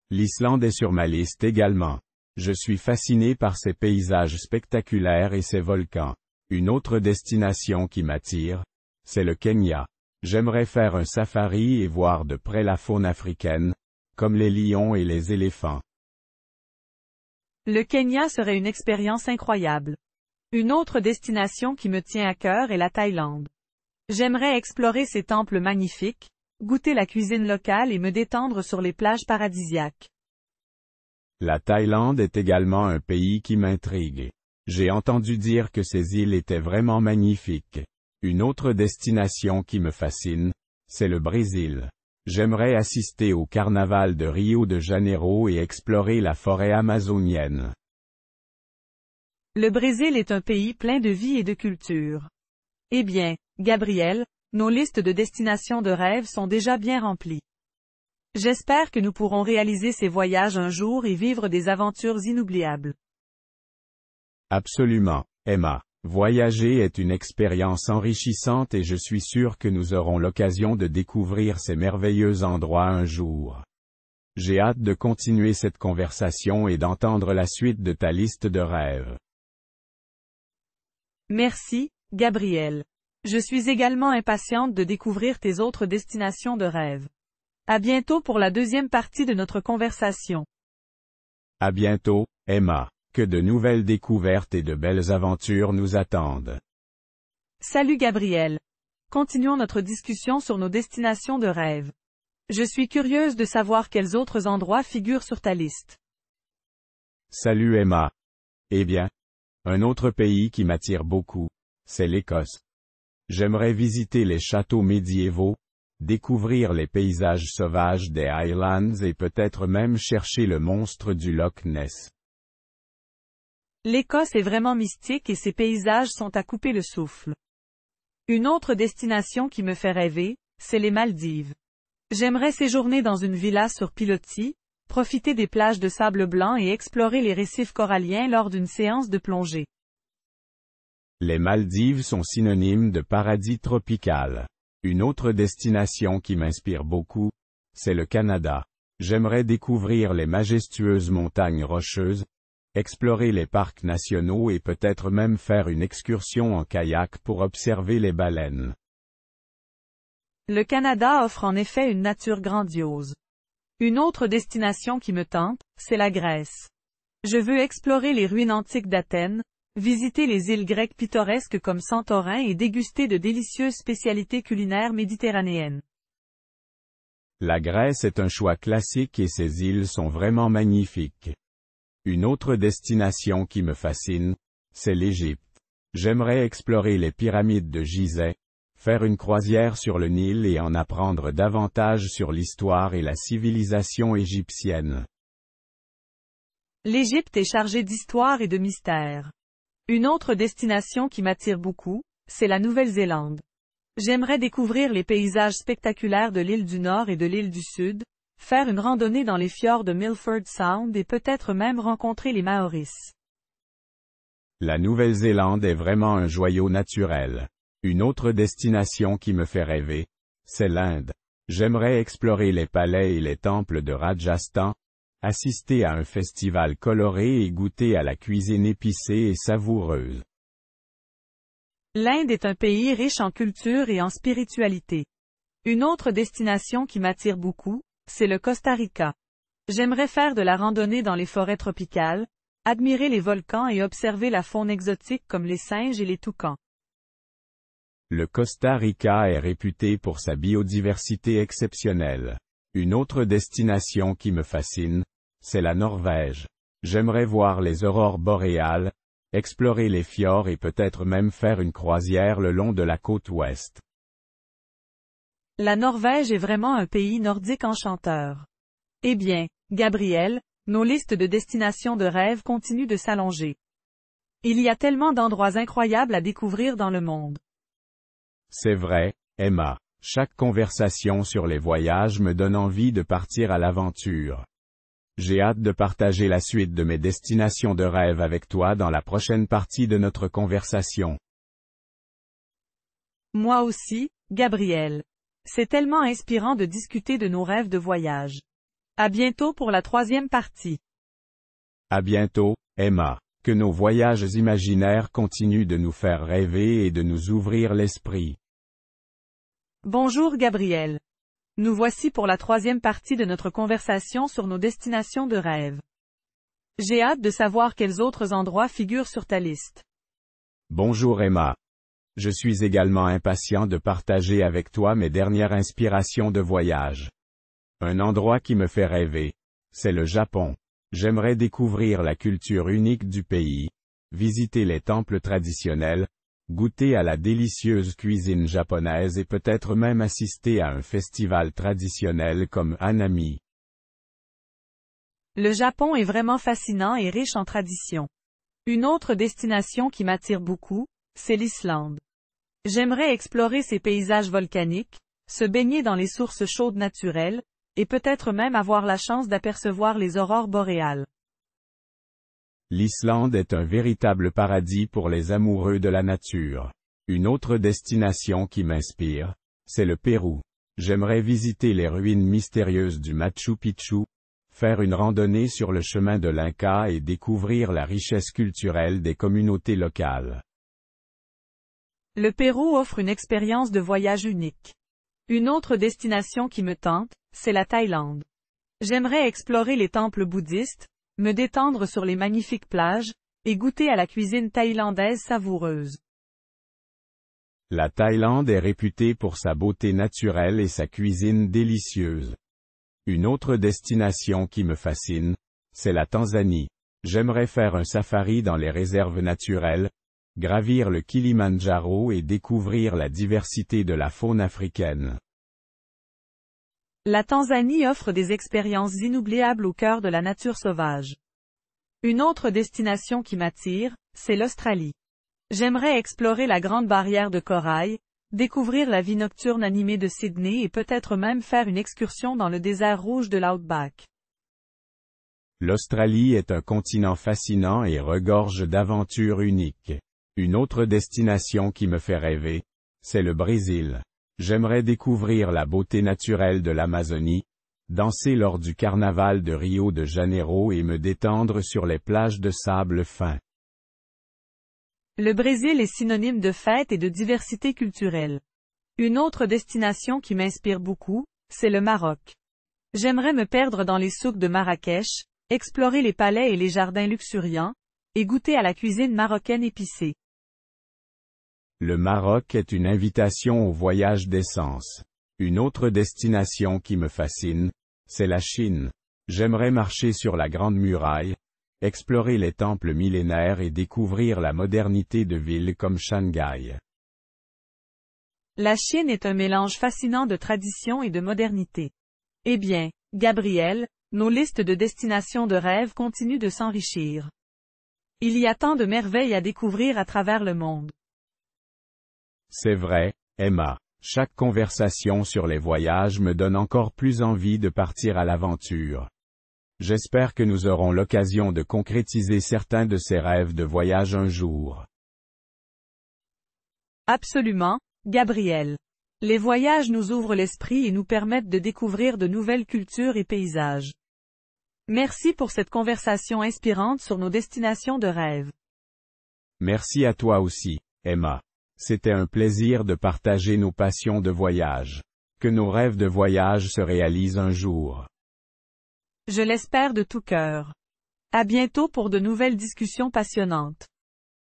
L'Islande est sur ma liste également. Je suis fasciné par ses paysages spectaculaires et ses volcans. Une autre destination qui m'attire, c'est le Kenya. J'aimerais faire un safari et voir de près la faune africaine, comme les lions et les éléphants. Le Kenya serait une expérience incroyable. Une autre destination qui me tient à cœur est la Thaïlande. J'aimerais explorer ces temples magnifiques, goûter la cuisine locale et me détendre sur les plages paradisiaques. La Thaïlande est également un pays qui m'intrigue. J'ai entendu dire que ces îles étaient vraiment magnifiques. Une autre destination qui me fascine, c'est le Brésil. J'aimerais assister au carnaval de Rio de Janeiro et explorer la forêt amazonienne. Le Brésil est un pays plein de vie et de culture. Eh bien, Gabriel, nos listes de destinations de rêve sont déjà bien remplies. J'espère que nous pourrons réaliser ces voyages un jour et vivre des aventures inoubliables. Absolument, Emma. Voyager est une expérience enrichissante et je suis sûr que nous aurons l'occasion de découvrir ces merveilleux endroits un jour. J'ai hâte de continuer cette conversation et d'entendre la suite de ta liste de rêves. Merci, Gabriel. Je suis également impatiente de découvrir tes autres destinations de rêve. À bientôt pour la deuxième partie de notre conversation. À bientôt, Emma. Que de nouvelles découvertes et de belles aventures nous attendent. Salut Gabriel. Continuons notre discussion sur nos destinations de rêve. Je suis curieuse de savoir quels autres endroits figurent sur ta liste. Salut Emma. Eh bien, un autre pays qui m'attire beaucoup, c'est l'Écosse. J'aimerais visiter les châteaux médiévaux, découvrir les paysages sauvages des Highlands et peut-être même chercher le monstre du Loch Ness. L'Écosse est vraiment mystique et ses paysages sont à couper le souffle. Une autre destination qui me fait rêver, c'est les Maldives. J'aimerais séjourner dans une villa sur pilotis, profiter des plages de sable blanc et explorer les récifs coralliens lors d'une séance de plongée. Les Maldives sont synonymes de paradis tropical. Une autre destination qui m'inspire beaucoup, c'est le Canada. J'aimerais découvrir les majestueuses montagnes rocheuses, explorer les parcs nationaux et peut-être même faire une excursion en kayak pour observer les baleines. Le Canada offre en effet une nature grandiose. Une autre destination qui me tente, c'est la Grèce. Je veux explorer les ruines antiques d'Athènes, visiter les îles grecques pittoresques comme Santorin et déguster de délicieuses spécialités culinaires méditerranéennes. La Grèce est un choix classique et ses îles sont vraiment magnifiques. Une autre destination qui me fascine, c'est l'Égypte. J'aimerais explorer les pyramides de Gizeh, faire une croisière sur le Nil et en apprendre davantage sur l'histoire et la civilisation égyptienne. L'Égypte est chargée d'histoire et de mystères. Une autre destination qui m'attire beaucoup, c'est la Nouvelle-Zélande. J'aimerais découvrir les paysages spectaculaires de l'île du Nord et de l'île du Sud, faire une randonnée dans les fjords de Milford Sound et peut-être même rencontrer les Maoris. La Nouvelle-Zélande est vraiment un joyau naturel. Une autre destination qui me fait rêver, c'est l'Inde. J'aimerais explorer les palais et les temples de Rajasthan, assister à un festival coloré et goûter à la cuisine épicée et savoureuse. L'Inde est un pays riche en culture et en spiritualité. Une autre destination qui m'attire beaucoup, c'est le Costa Rica. J'aimerais faire de la randonnée dans les forêts tropicales, admirer les volcans et observer la faune exotique comme les singes et les toucans. Le Costa Rica est réputé pour sa biodiversité exceptionnelle. Une autre destination qui me fascine, c'est la Norvège. J'aimerais voir les aurores boréales, explorer les fjords et peut-être même faire une croisière le long de la côte ouest. La Norvège est vraiment un pays nordique enchanteur. Eh bien, Gabriel, nos listes de destinations de rêve continuent de s'allonger. Il y a tellement d'endroits incroyables à découvrir dans le monde. C'est vrai, Emma. Chaque conversation sur les voyages me donne envie de partir à l'aventure. J'ai hâte de partager la suite de mes destinations de rêve avec toi dans la prochaine partie de notre conversation. Moi aussi, Gabriel. C'est tellement inspirant de discuter de nos rêves de voyage. À bientôt pour la troisième partie. À bientôt, Emma. Que nos voyages imaginaires continuent de nous faire rêver et de nous ouvrir l'esprit. Bonjour Gabriel. Nous voici pour la troisième partie de notre conversation sur nos destinations de rêve. J'ai hâte de savoir quels autres endroits figurent sur ta liste. Bonjour Emma. Je suis également impatient de partager avec toi mes dernières inspirations de voyage. Un endroit qui me fait rêver. C'est le Japon. J'aimerais découvrir la culture unique du pays, visiter les temples traditionnels, goûter à la délicieuse cuisine japonaise et peut-être même assister à un festival traditionnel comme Hanami. Le Japon est vraiment fascinant et riche en traditions. Une autre destination qui m'attire beaucoup, c'est l'Islande. J'aimerais explorer ces paysages volcaniques, se baigner dans les sources chaudes naturelles, et peut-être même avoir la chance d'apercevoir les aurores boréales. L'Islande est un véritable paradis pour les amoureux de la nature. Une autre destination qui m'inspire, c'est le Pérou. J'aimerais visiter les ruines mystérieuses du Machu Picchu, faire une randonnée sur le chemin de l'Inca et découvrir la richesse culturelle des communautés locales. Le Pérou offre une expérience de voyage unique. Une autre destination qui me tente, c'est la Thaïlande. J'aimerais explorer les temples bouddhistes, me détendre sur les magnifiques plages, et goûter à la cuisine thaïlandaise savoureuse. La Thaïlande est réputée pour sa beauté naturelle et sa cuisine délicieuse. Une autre destination qui me fascine, c'est la Tanzanie. J'aimerais faire un safari dans les réserves naturelles, gravir le Kilimandjaro et découvrir la diversité de la faune africaine. La Tanzanie offre des expériences inoubliables au cœur de la nature sauvage. Une autre destination qui m'attire, c'est l'Australie. J'aimerais explorer la grande barrière de corail, découvrir la vie nocturne animée de Sydney et peut-être même faire une excursion dans le désert rouge de l'Outback. L'Australie est un continent fascinant et regorge d'aventures uniques. Une autre destination qui me fait rêver, c'est le Brésil. J'aimerais découvrir la beauté naturelle de l'Amazonie, danser lors du carnaval de Rio de Janeiro et me détendre sur les plages de sable fin. Le Brésil est synonyme de fête et de diversité culturelle. Une autre destination qui m'inspire beaucoup, c'est le Maroc. J'aimerais me perdre dans les souks de Marrakech, explorer les palais et les jardins luxuriants, et goûter à la cuisine marocaine épicée. Le Maroc est une invitation au voyage d'essence. Une autre destination qui me fascine, c'est la Chine. J'aimerais marcher sur la Grande Muraille, explorer les temples millénaires et découvrir la modernité de villes comme Shanghai. La Chine est un mélange fascinant de tradition et de modernité. Eh bien, Gabriel, nos listes de destinations de rêve continuent de s'enrichir. Il y a tant de merveilles à découvrir à travers le monde. C'est vrai, Emma. Chaque conversation sur les voyages me donne encore plus envie de partir à l'aventure. J'espère que nous aurons l'occasion de concrétiser certains de ces rêves de voyage un jour. Absolument, Gabriel. Les voyages nous ouvrent l'esprit et nous permettent de découvrir de nouvelles cultures et paysages. Merci pour cette conversation inspirante sur nos destinations de rêve. Merci à toi aussi, Emma. C'était un plaisir de partager nos passions de voyage. Que nos rêves de voyage se réalisent un jour. Je l'espère de tout cœur. À bientôt pour de nouvelles discussions passionnantes.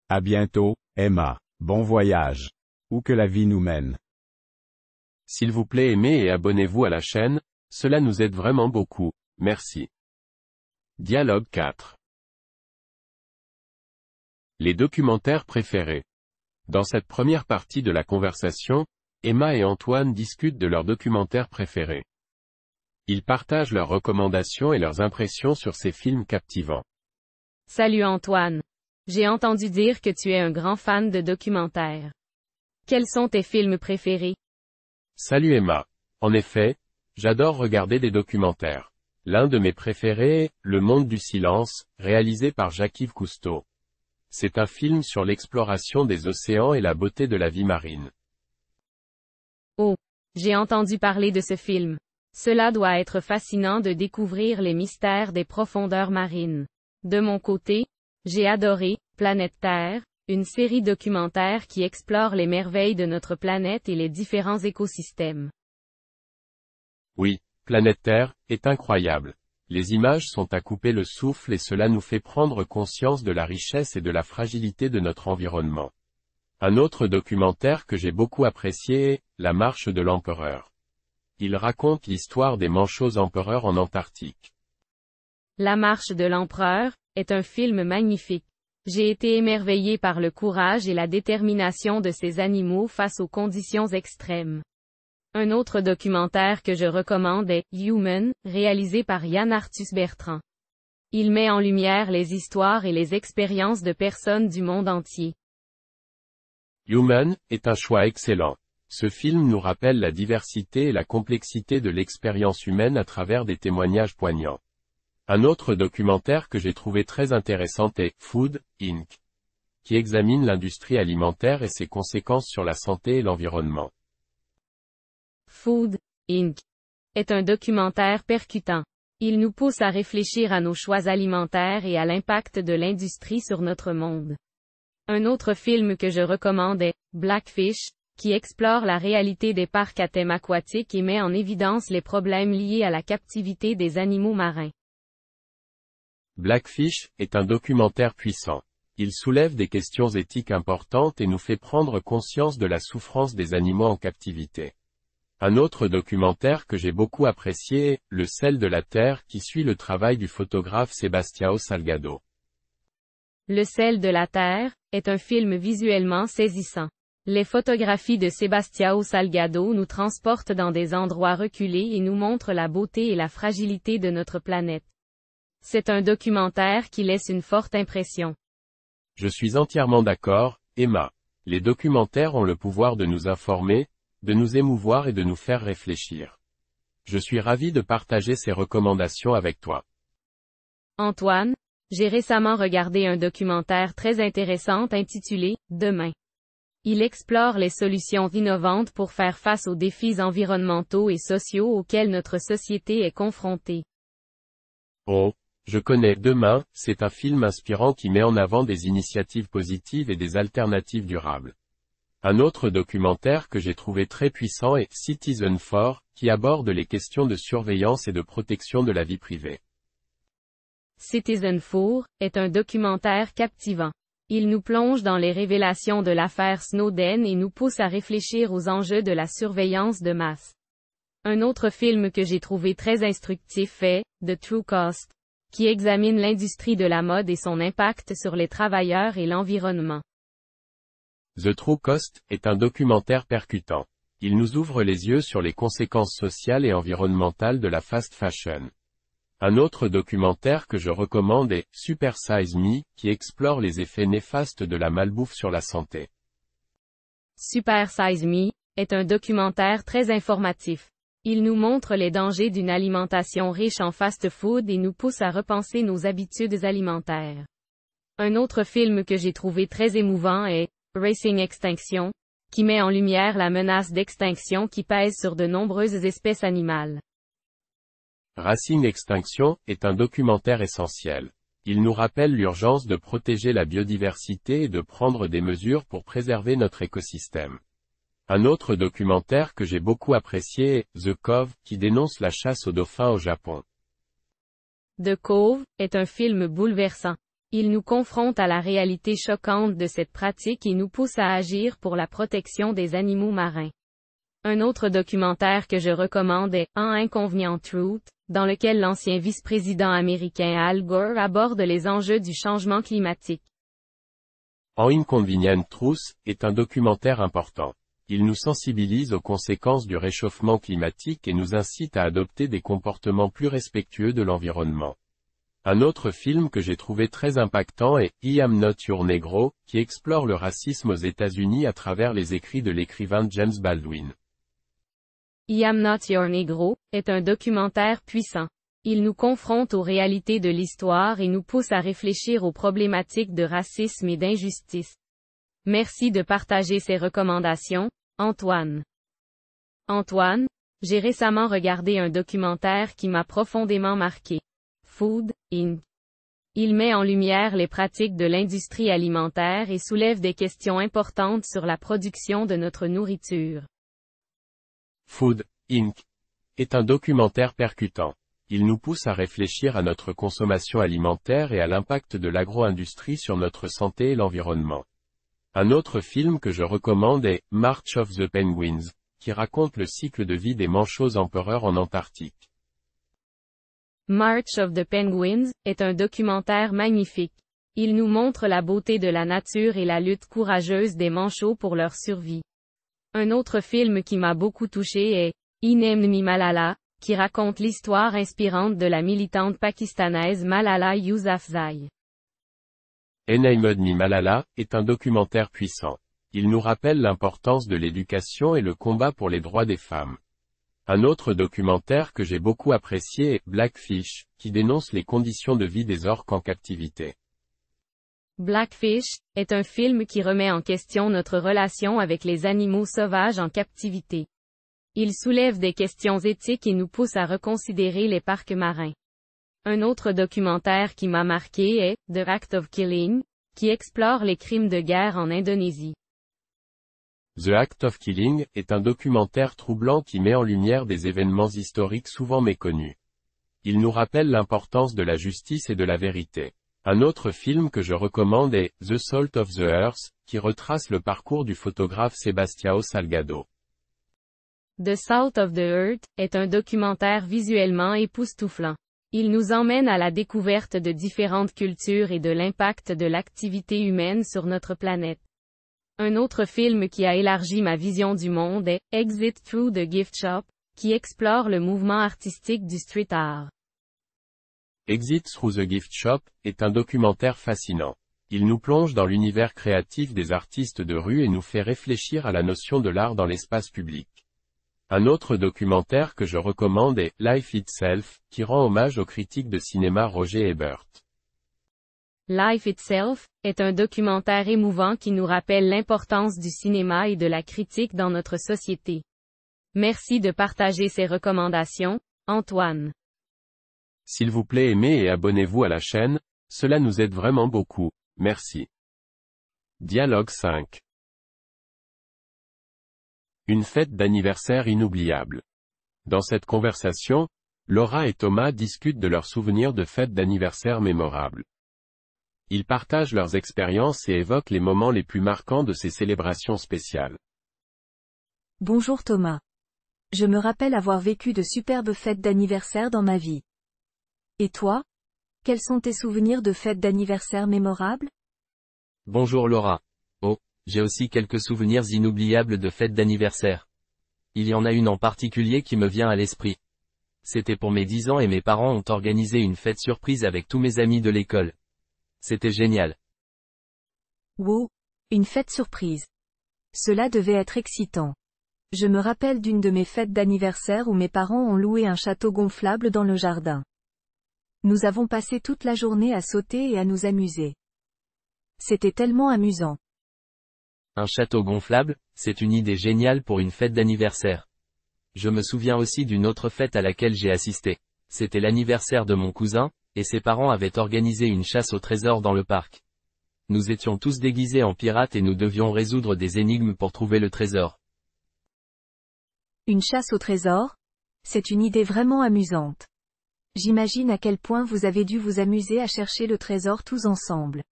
À bientôt, Emma. Bon voyage. Où que la vie nous mène. S'il vous plaît aimez et abonnez-vous à la chaîne, cela nous aide vraiment beaucoup. Merci. Dialogue 4. Les documentaires préférés. Dans cette première partie de la conversation, Emma et Antoine discutent de leurs documentaires préférés. Ils partagent leurs recommandations et leurs impressions sur ces films captivants. Salut Antoine. J'ai entendu dire que tu es un grand fan de documentaires. Quels sont tes films préférés Salut Emma. En effet, j'adore regarder des documentaires. L'un de mes préférés est Le monde du silence, réalisé par Jacques-Yves Cousteau. C'est un film sur l'exploration des océans et la beauté de la vie marine. Oh, j'ai entendu parler de ce film. Cela doit être fascinant de découvrir les mystères des profondeurs marines. De mon côté, j'ai adoré Planète Terre, une série documentaire qui explore les merveilles de notre planète et les différents écosystèmes. Oui, Planète Terre est incroyable. Les images sont à couper le souffle et cela nous fait prendre conscience de la richesse et de la fragilité de notre environnement. Un autre documentaire que j'ai beaucoup apprécié est La marche de l'empereur. Il raconte l'histoire des manchots empereurs en Antarctique. La marche de l'empereur est un film magnifique. J'ai été émerveillé par le courage et la détermination de ces animaux face aux conditions extrêmes. Un autre documentaire que je recommande est Human, réalisé par Yann Arthus Bertrand. Il met en lumière les histoires et les expériences de personnes du monde entier. Human est un choix excellent. Ce film nous rappelle la diversité et la complexité de l'expérience humaine à travers des témoignages poignants. Un autre documentaire que j'ai trouvé très intéressant est Food, Inc., qui examine l'industrie alimentaire et ses conséquences sur la santé et l'environnement. Food, Inc. est un documentaire percutant. Il nous pousse à réfléchir à nos choix alimentaires et à l'impact de l'industrie sur notre monde. Un autre film que je recommande est Blackfish, qui explore la réalité des parcs à thème aquatique et met en évidence les problèmes liés à la captivité des animaux marins. Blackfish est un documentaire puissant. Il soulève des questions éthiques importantes et nous fait prendre conscience de la souffrance des animaux en captivité. Un autre documentaire que j'ai beaucoup apprécié, Le sel de la terre qui suit le travail du photographe Sebastião Salgado. Le sel de la terre est un film visuellement saisissant. Les photographies de Sebastião Salgado nous transportent dans des endroits reculés et nous montrent la beauté et la fragilité de notre planète. C'est un documentaire qui laisse une forte impression. Je suis entièrement d'accord, Emma. Les documentaires ont le pouvoir de nous informer, de nous émouvoir et de nous faire réfléchir. Je suis ravi de partager ces recommandations avec toi. Antoine, j'ai récemment regardé un documentaire très intéressant intitulé Demain. Il explore les solutions innovantes pour faire face aux défis environnementaux et sociaux auxquels notre société est confrontée. Oh, je connais Demain, c'est un film inspirant qui met en avant des initiatives positives et des alternatives durables. Un autre documentaire que j'ai trouvé très puissant est Citizen 4, qui aborde les questions de surveillance et de protection de la vie privée. Citizen 4 est un documentaire captivant. Il nous plonge dans les révélations de l'affaire Snowden et nous pousse à réfléchir aux enjeux de la surveillance de masse. Un autre film que j'ai trouvé très instructif est The True Cost, qui examine l'industrie de la mode et son impact sur les travailleurs et l'environnement. The True Cost est un documentaire percutant. Il nous ouvre les yeux sur les conséquences sociales et environnementales de la fast fashion. Un autre documentaire que je recommande est Super Size Me, qui explore les effets néfastes de la malbouffe sur la santé. Super Size Me est un documentaire très informatif. Il nous montre les dangers d'une alimentation riche en fast-food et nous pousse à repenser nos habitudes alimentaires. Un autre film que j'ai trouvé très émouvant est Racing Extinction, qui met en lumière la menace d'extinction qui pèse sur de nombreuses espèces animales. Racing Extinction est un documentaire essentiel. Il nous rappelle l'urgence de protéger la biodiversité et de prendre des mesures pour préserver notre écosystème. Un autre documentaire que j'ai beaucoup apprécié est The Cove, qui dénonce la chasse aux dauphins au Japon. The Cove est un film bouleversant. Il nous confronte à la réalité choquante de cette pratique et nous pousse à agir pour la protection des animaux marins. Un autre documentaire que je recommande est En Inconvenient Truth, dans lequel l'ancien vice-président américain Al Gore aborde les enjeux du changement climatique. En Inconvenient Truth est un documentaire important. Il nous sensibilise aux conséquences du réchauffement climatique et nous incite à adopter des comportements plus respectueux de l'environnement. Un autre film que j'ai trouvé très impactant est I Am Not Your Negro, qui explore le racisme aux États-Unis à travers les écrits de l'écrivain James Baldwin. I Am Not Your Negro est un documentaire puissant. Il nous confronte aux réalités de l'histoire et nous pousse à réfléchir aux problématiques de racisme et d'injustice. Merci de partager ces recommandations, Antoine. Antoine, j'ai récemment regardé un documentaire qui m'a profondément marqué. Food, Inc. Il met en lumière les pratiques de l'industrie alimentaire et soulève des questions importantes sur la production de notre nourriture. Food, Inc. est un documentaire percutant. Il nous pousse à réfléchir à notre consommation alimentaire et à l'impact de l'agro-industrie sur notre santé et l'environnement. Un autre film que je recommande est March of the Penguins, qui raconte le cycle de vie des manchots empereurs en Antarctique. March of the Penguins, est un documentaire magnifique. Il nous montre la beauté de la nature et la lutte courageuse des manchots pour leur survie. Un autre film qui m'a beaucoup touché est Inemni Malala, qui raconte l'histoire inspirante de la militante pakistanaise Malala Yousafzai. Enaimodni Malala est un documentaire puissant. Il nous rappelle l'importance de l'éducation et le combat pour les droits des femmes. Un autre documentaire que j'ai beaucoup apprécié est Blackfish, qui dénonce les conditions de vie des orques en captivité. Blackfish est un film qui remet en question notre relation avec les animaux sauvages en captivité. Il soulève des questions éthiques et nous pousse à reconsidérer les parcs marins. Un autre documentaire qui m'a marqué est The Act of Killing, qui explore les crimes de guerre en Indonésie. The Act of Killing est un documentaire troublant qui met en lumière des événements historiques souvent méconnus. Il nous rappelle l'importance de la justice et de la vérité. Un autre film que je recommande est The Salt of the Earth, qui retrace le parcours du photographe Sebastião Salgado. The Salt of the Earth est un documentaire visuellement époustouflant. Il nous emmène à la découverte de différentes cultures et de l'impact de l'activité humaine sur notre planète. Un autre film qui a élargi ma vision du monde est Exit Through the Gift Shop, qui explore le mouvement artistique du street art. Exit Through the Gift Shop est un documentaire fascinant. Il nous plonge dans l'univers créatif des artistes de rue et nous fait réfléchir à la notion de l'art dans l'espace public. Un autre documentaire que je recommande est Life Itself, qui rend hommage au critique de cinéma Roger Ebert. Life Itself, est un documentaire émouvant qui nous rappelle l'importance du cinéma et de la critique dans notre société. Merci de partager ces recommandations, Antoine. S'il vous plaît aimez et abonnez-vous à la chaîne, cela nous aide vraiment beaucoup, merci. Dialogue 5 Une fête d'anniversaire inoubliable. Dans cette conversation, Laura et Thomas discutent de leurs souvenirs de fêtes d'anniversaire mémorables. Ils partagent leurs expériences et évoquent les moments les plus marquants de ces célébrations spéciales. Bonjour Thomas. Je me rappelle avoir vécu de superbes fêtes d'anniversaire dans ma vie. Et toi Quels sont tes souvenirs de fêtes d'anniversaire mémorables Bonjour Laura. Oh, j'ai aussi quelques souvenirs inoubliables de fêtes d'anniversaire. Il y en a une en particulier qui me vient à l'esprit. C'était pour mes 10 ans et mes parents ont organisé une fête surprise avec tous mes amis de l'école. C'était génial. Wow. Une fête surprise. Cela devait être excitant. Je me rappelle d'une de mes fêtes d'anniversaire où mes parents ont loué un château gonflable dans le jardin. Nous avons passé toute la journée à sauter et à nous amuser. C'était tellement amusant. Un château gonflable, c'est une idée géniale pour une fête d'anniversaire. Je me souviens aussi d'une autre fête à laquelle j'ai assisté. C'était l'anniversaire de mon cousin, et ses parents avaient organisé une chasse au trésor dans le parc. Nous étions tous déguisés en pirates et nous devions résoudre des énigmes pour trouver le trésor. Une chasse au trésor C'est une idée vraiment amusante. J'imagine à quel point vous avez dû vous amuser à chercher le trésor tous ensemble.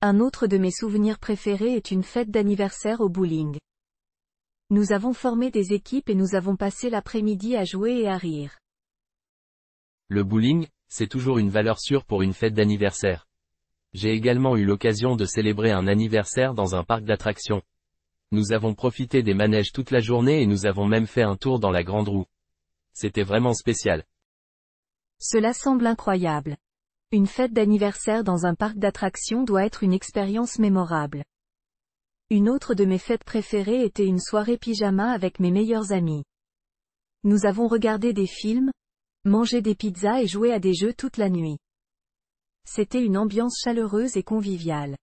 Un autre de mes souvenirs préférés est une fête d'anniversaire au bowling. Nous avons formé des équipes et nous avons passé l'après-midi à jouer et à rire. Le bowling, c'est toujours une valeur sûre pour une fête d'anniversaire. J'ai également eu l'occasion de célébrer un anniversaire dans un parc d'attractions. Nous avons profité des manèges toute la journée et nous avons même fait un tour dans la grande roue. C'était vraiment spécial. Cela semble incroyable. Une fête d'anniversaire dans un parc d'attractions doit être une expérience mémorable. Une autre de mes fêtes préférées était une soirée pyjama avec mes meilleurs amis. Nous avons regardé des films, Manger des pizzas et jouer à des jeux toute la nuit. C'était une ambiance chaleureuse et conviviale.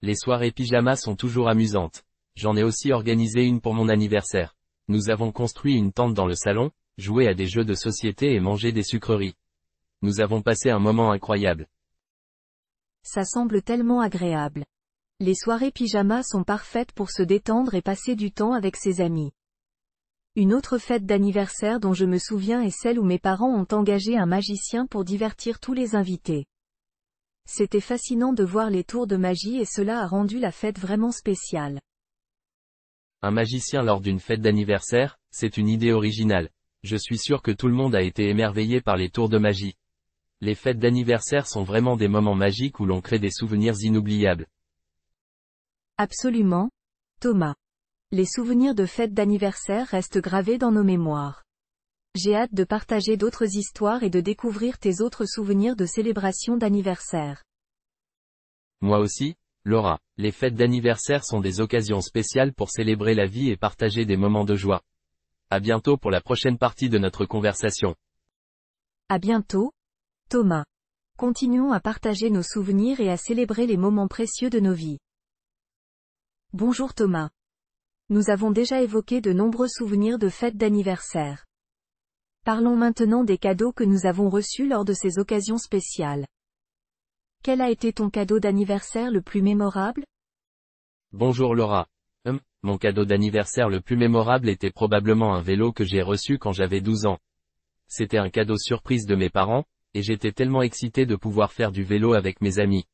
Les soirées pyjama sont toujours amusantes. J'en ai aussi organisé une pour mon anniversaire. Nous avons construit une tente dans le salon, joué à des jeux de société et mangé des sucreries. Nous avons passé un moment incroyable. Ça semble tellement agréable. Les soirées pyjama sont parfaites pour se détendre et passer du temps avec ses amis. Une autre fête d'anniversaire dont je me souviens est celle où mes parents ont engagé un magicien pour divertir tous les invités. C'était fascinant de voir les tours de magie et cela a rendu la fête vraiment spéciale. Un magicien lors d'une fête d'anniversaire, c'est une idée originale. Je suis sûr que tout le monde a été émerveillé par les tours de magie. Les fêtes d'anniversaire sont vraiment des moments magiques où l'on crée des souvenirs inoubliables. Absolument. Thomas. Les souvenirs de fêtes d'anniversaire restent gravés dans nos mémoires. J'ai hâte de partager d'autres histoires et de découvrir tes autres souvenirs de célébration d'anniversaire. Moi aussi, Laura, les fêtes d'anniversaire sont des occasions spéciales pour célébrer la vie et partager des moments de joie. À bientôt pour la prochaine partie de notre conversation. À bientôt, Thomas. Continuons à partager nos souvenirs et à célébrer les moments précieux de nos vies. Bonjour Thomas. Nous avons déjà évoqué de nombreux souvenirs de fêtes d'anniversaire. Parlons maintenant des cadeaux que nous avons reçus lors de ces occasions spéciales. Quel a été ton cadeau d'anniversaire le plus mémorable Bonjour Laura. Hum, mon cadeau d'anniversaire le plus mémorable était probablement un vélo que j'ai reçu quand j'avais 12 ans. C'était un cadeau surprise de mes parents, et j'étais tellement excité de pouvoir faire du vélo avec mes amis.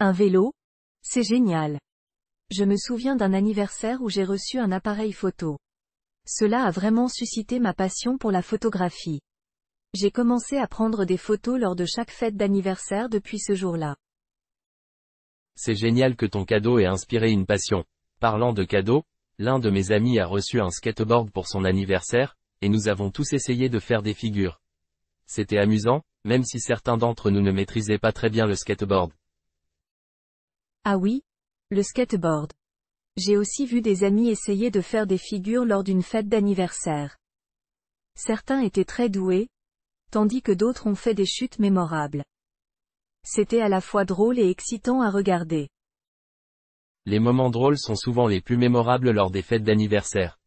Un vélo C'est génial. Je me souviens d'un anniversaire où j'ai reçu un appareil photo. Cela a vraiment suscité ma passion pour la photographie. J'ai commencé à prendre des photos lors de chaque fête d'anniversaire depuis ce jour-là. C'est génial que ton cadeau ait inspiré une passion. Parlant de cadeaux, l'un de mes amis a reçu un skateboard pour son anniversaire, et nous avons tous essayé de faire des figures. C'était amusant, même si certains d'entre nous ne maîtrisaient pas très bien le skateboard. Ah oui, le skateboard. J'ai aussi vu des amis essayer de faire des figures lors d'une fête d'anniversaire. Certains étaient très doués, tandis que d'autres ont fait des chutes mémorables. C'était à la fois drôle et excitant à regarder. Les moments drôles sont souvent les plus mémorables lors des fêtes d'anniversaire.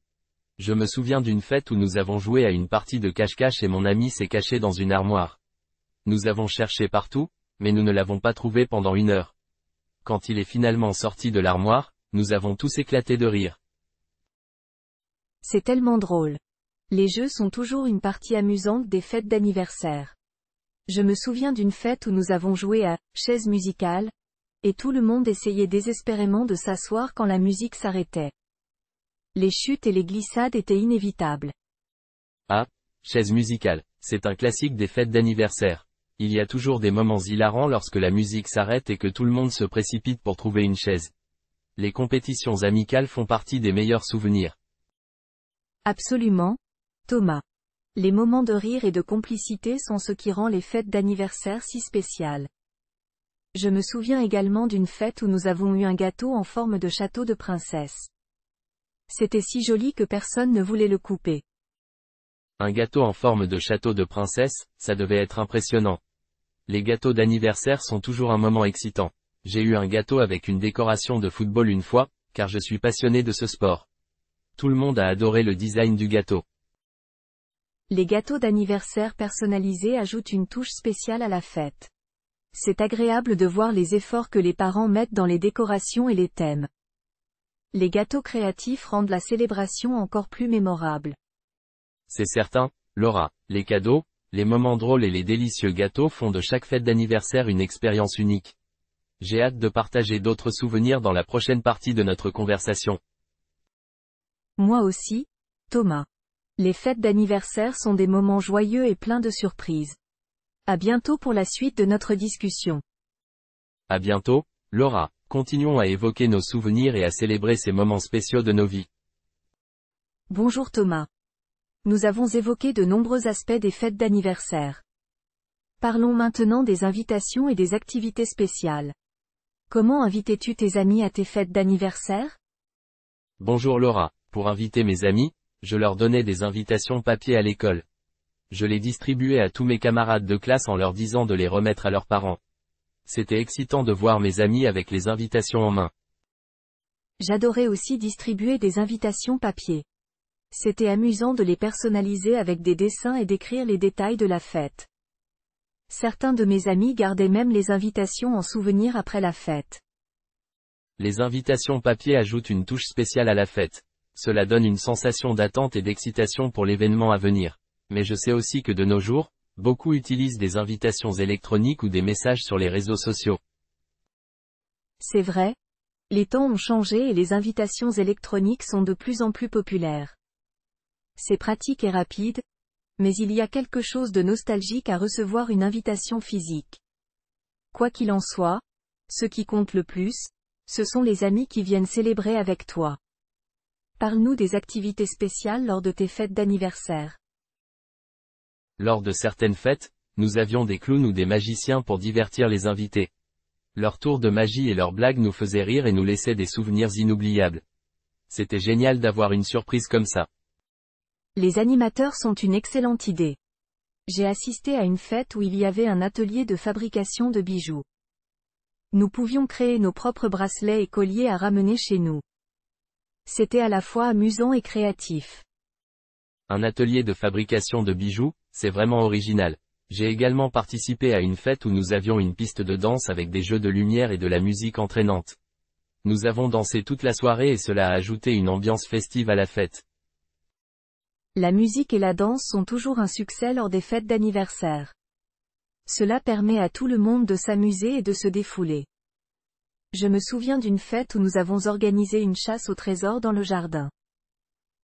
Je me souviens d'une fête où nous avons joué à une partie de cache-cache et mon ami s'est caché dans une armoire. Nous avons cherché partout, mais nous ne l'avons pas trouvé pendant une heure quand il est finalement sorti de l'armoire, nous avons tous éclaté de rire. C'est tellement drôle. Les jeux sont toujours une partie amusante des fêtes d'anniversaire. Je me souviens d'une fête où nous avons joué à chaise musicale, et tout le monde essayait désespérément de s'asseoir quand la musique s'arrêtait. Les chutes et les glissades étaient inévitables. Ah, chaise musicale, c'est un classique des fêtes d'anniversaire. Il y a toujours des moments hilarants lorsque la musique s'arrête et que tout le monde se précipite pour trouver une chaise. Les compétitions amicales font partie des meilleurs souvenirs. Absolument. Thomas. Les moments de rire et de complicité sont ce qui rend les fêtes d'anniversaire si spéciales. Je me souviens également d'une fête où nous avons eu un gâteau en forme de château de princesse. C'était si joli que personne ne voulait le couper. Un gâteau en forme de château de princesse, ça devait être impressionnant. Les gâteaux d'anniversaire sont toujours un moment excitant. J'ai eu un gâteau avec une décoration de football une fois, car je suis passionné de ce sport. Tout le monde a adoré le design du gâteau. Les gâteaux d'anniversaire personnalisés ajoutent une touche spéciale à la fête. C'est agréable de voir les efforts que les parents mettent dans les décorations et les thèmes. Les gâteaux créatifs rendent la célébration encore plus mémorable. C'est certain, Laura, les cadeaux, les moments drôles et les délicieux gâteaux font de chaque fête d'anniversaire une expérience unique. J'ai hâte de partager d'autres souvenirs dans la prochaine partie de notre conversation. Moi aussi, Thomas. Les fêtes d'anniversaire sont des moments joyeux et pleins de surprises. À bientôt pour la suite de notre discussion. À bientôt, Laura. Continuons à évoquer nos souvenirs et à célébrer ces moments spéciaux de nos vies. Bonjour Thomas nous avons évoqué de nombreux aspects des fêtes d'anniversaire. Parlons maintenant des invitations et des activités spéciales. Comment invitais-tu tes amis à tes fêtes d'anniversaire Bonjour Laura, pour inviter mes amis, je leur donnais des invitations papier à l'école. Je les distribuais à tous mes camarades de classe en leur disant de les remettre à leurs parents. C'était excitant de voir mes amis avec les invitations en main. J'adorais aussi distribuer des invitations papier. C'était amusant de les personnaliser avec des dessins et d'écrire les détails de la fête. Certains de mes amis gardaient même les invitations en souvenir après la fête. Les invitations papier ajoutent une touche spéciale à la fête. Cela donne une sensation d'attente et d'excitation pour l'événement à venir. Mais je sais aussi que de nos jours, beaucoup utilisent des invitations électroniques ou des messages sur les réseaux sociaux. C'est vrai. Les temps ont changé et les invitations électroniques sont de plus en plus populaires. C'est pratique et rapide, mais il y a quelque chose de nostalgique à recevoir une invitation physique. Quoi qu'il en soit, ce qui compte le plus, ce sont les amis qui viennent célébrer avec toi. Parle-nous des activités spéciales lors de tes fêtes d'anniversaire. Lors de certaines fêtes, nous avions des clowns ou des magiciens pour divertir les invités. Leur tour de magie et leurs blagues nous faisaient rire et nous laissaient des souvenirs inoubliables. C'était génial d'avoir une surprise comme ça. Les animateurs sont une excellente idée. J'ai assisté à une fête où il y avait un atelier de fabrication de bijoux. Nous pouvions créer nos propres bracelets et colliers à ramener chez nous. C'était à la fois amusant et créatif. Un atelier de fabrication de bijoux, c'est vraiment original. J'ai également participé à une fête où nous avions une piste de danse avec des jeux de lumière et de la musique entraînante. Nous avons dansé toute la soirée et cela a ajouté une ambiance festive à la fête. La musique et la danse sont toujours un succès lors des fêtes d'anniversaire. Cela permet à tout le monde de s'amuser et de se défouler. Je me souviens d'une fête où nous avons organisé une chasse au trésor dans le jardin.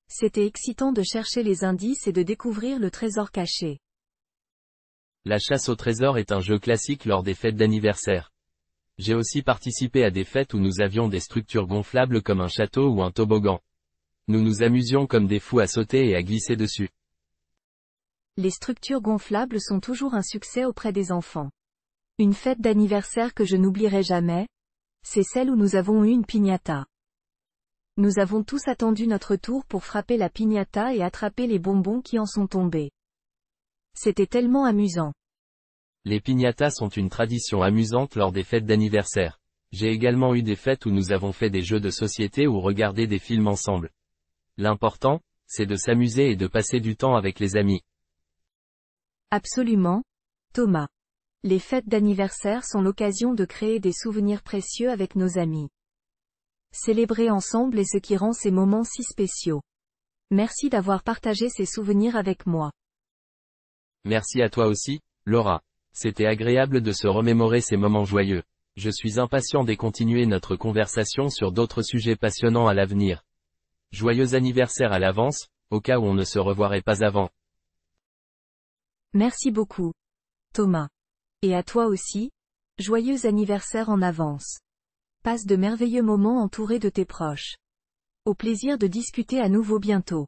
C'était excitant de chercher les indices et de découvrir le trésor caché. La chasse au trésor est un jeu classique lors des fêtes d'anniversaire. J'ai aussi participé à des fêtes où nous avions des structures gonflables comme un château ou un toboggan nous nous amusions comme des fous à sauter et à glisser dessus. Les structures gonflables sont toujours un succès auprès des enfants. Une fête d'anniversaire que je n'oublierai jamais, c'est celle où nous avons eu une piñata. Nous avons tous attendu notre tour pour frapper la piñata et attraper les bonbons qui en sont tombés. C'était tellement amusant. Les piñatas sont une tradition amusante lors des fêtes d'anniversaire. J'ai également eu des fêtes où nous avons fait des jeux de société ou regardé des films ensemble. L'important, c'est de s'amuser et de passer du temps avec les amis. Absolument. Thomas. Les fêtes d'anniversaire sont l'occasion de créer des souvenirs précieux avec nos amis. Célébrer ensemble est ce qui rend ces moments si spéciaux. Merci d'avoir partagé ces souvenirs avec moi. Merci à toi aussi, Laura. C'était agréable de se remémorer ces moments joyeux. Je suis impatient de continuer notre conversation sur d'autres sujets passionnants à l'avenir. Joyeux anniversaire à l'avance, au cas où on ne se revoirait pas avant. Merci beaucoup. Thomas. Et à toi aussi, joyeux anniversaire en avance. Passe de merveilleux moments entourés de tes proches. Au plaisir de discuter à nouveau bientôt.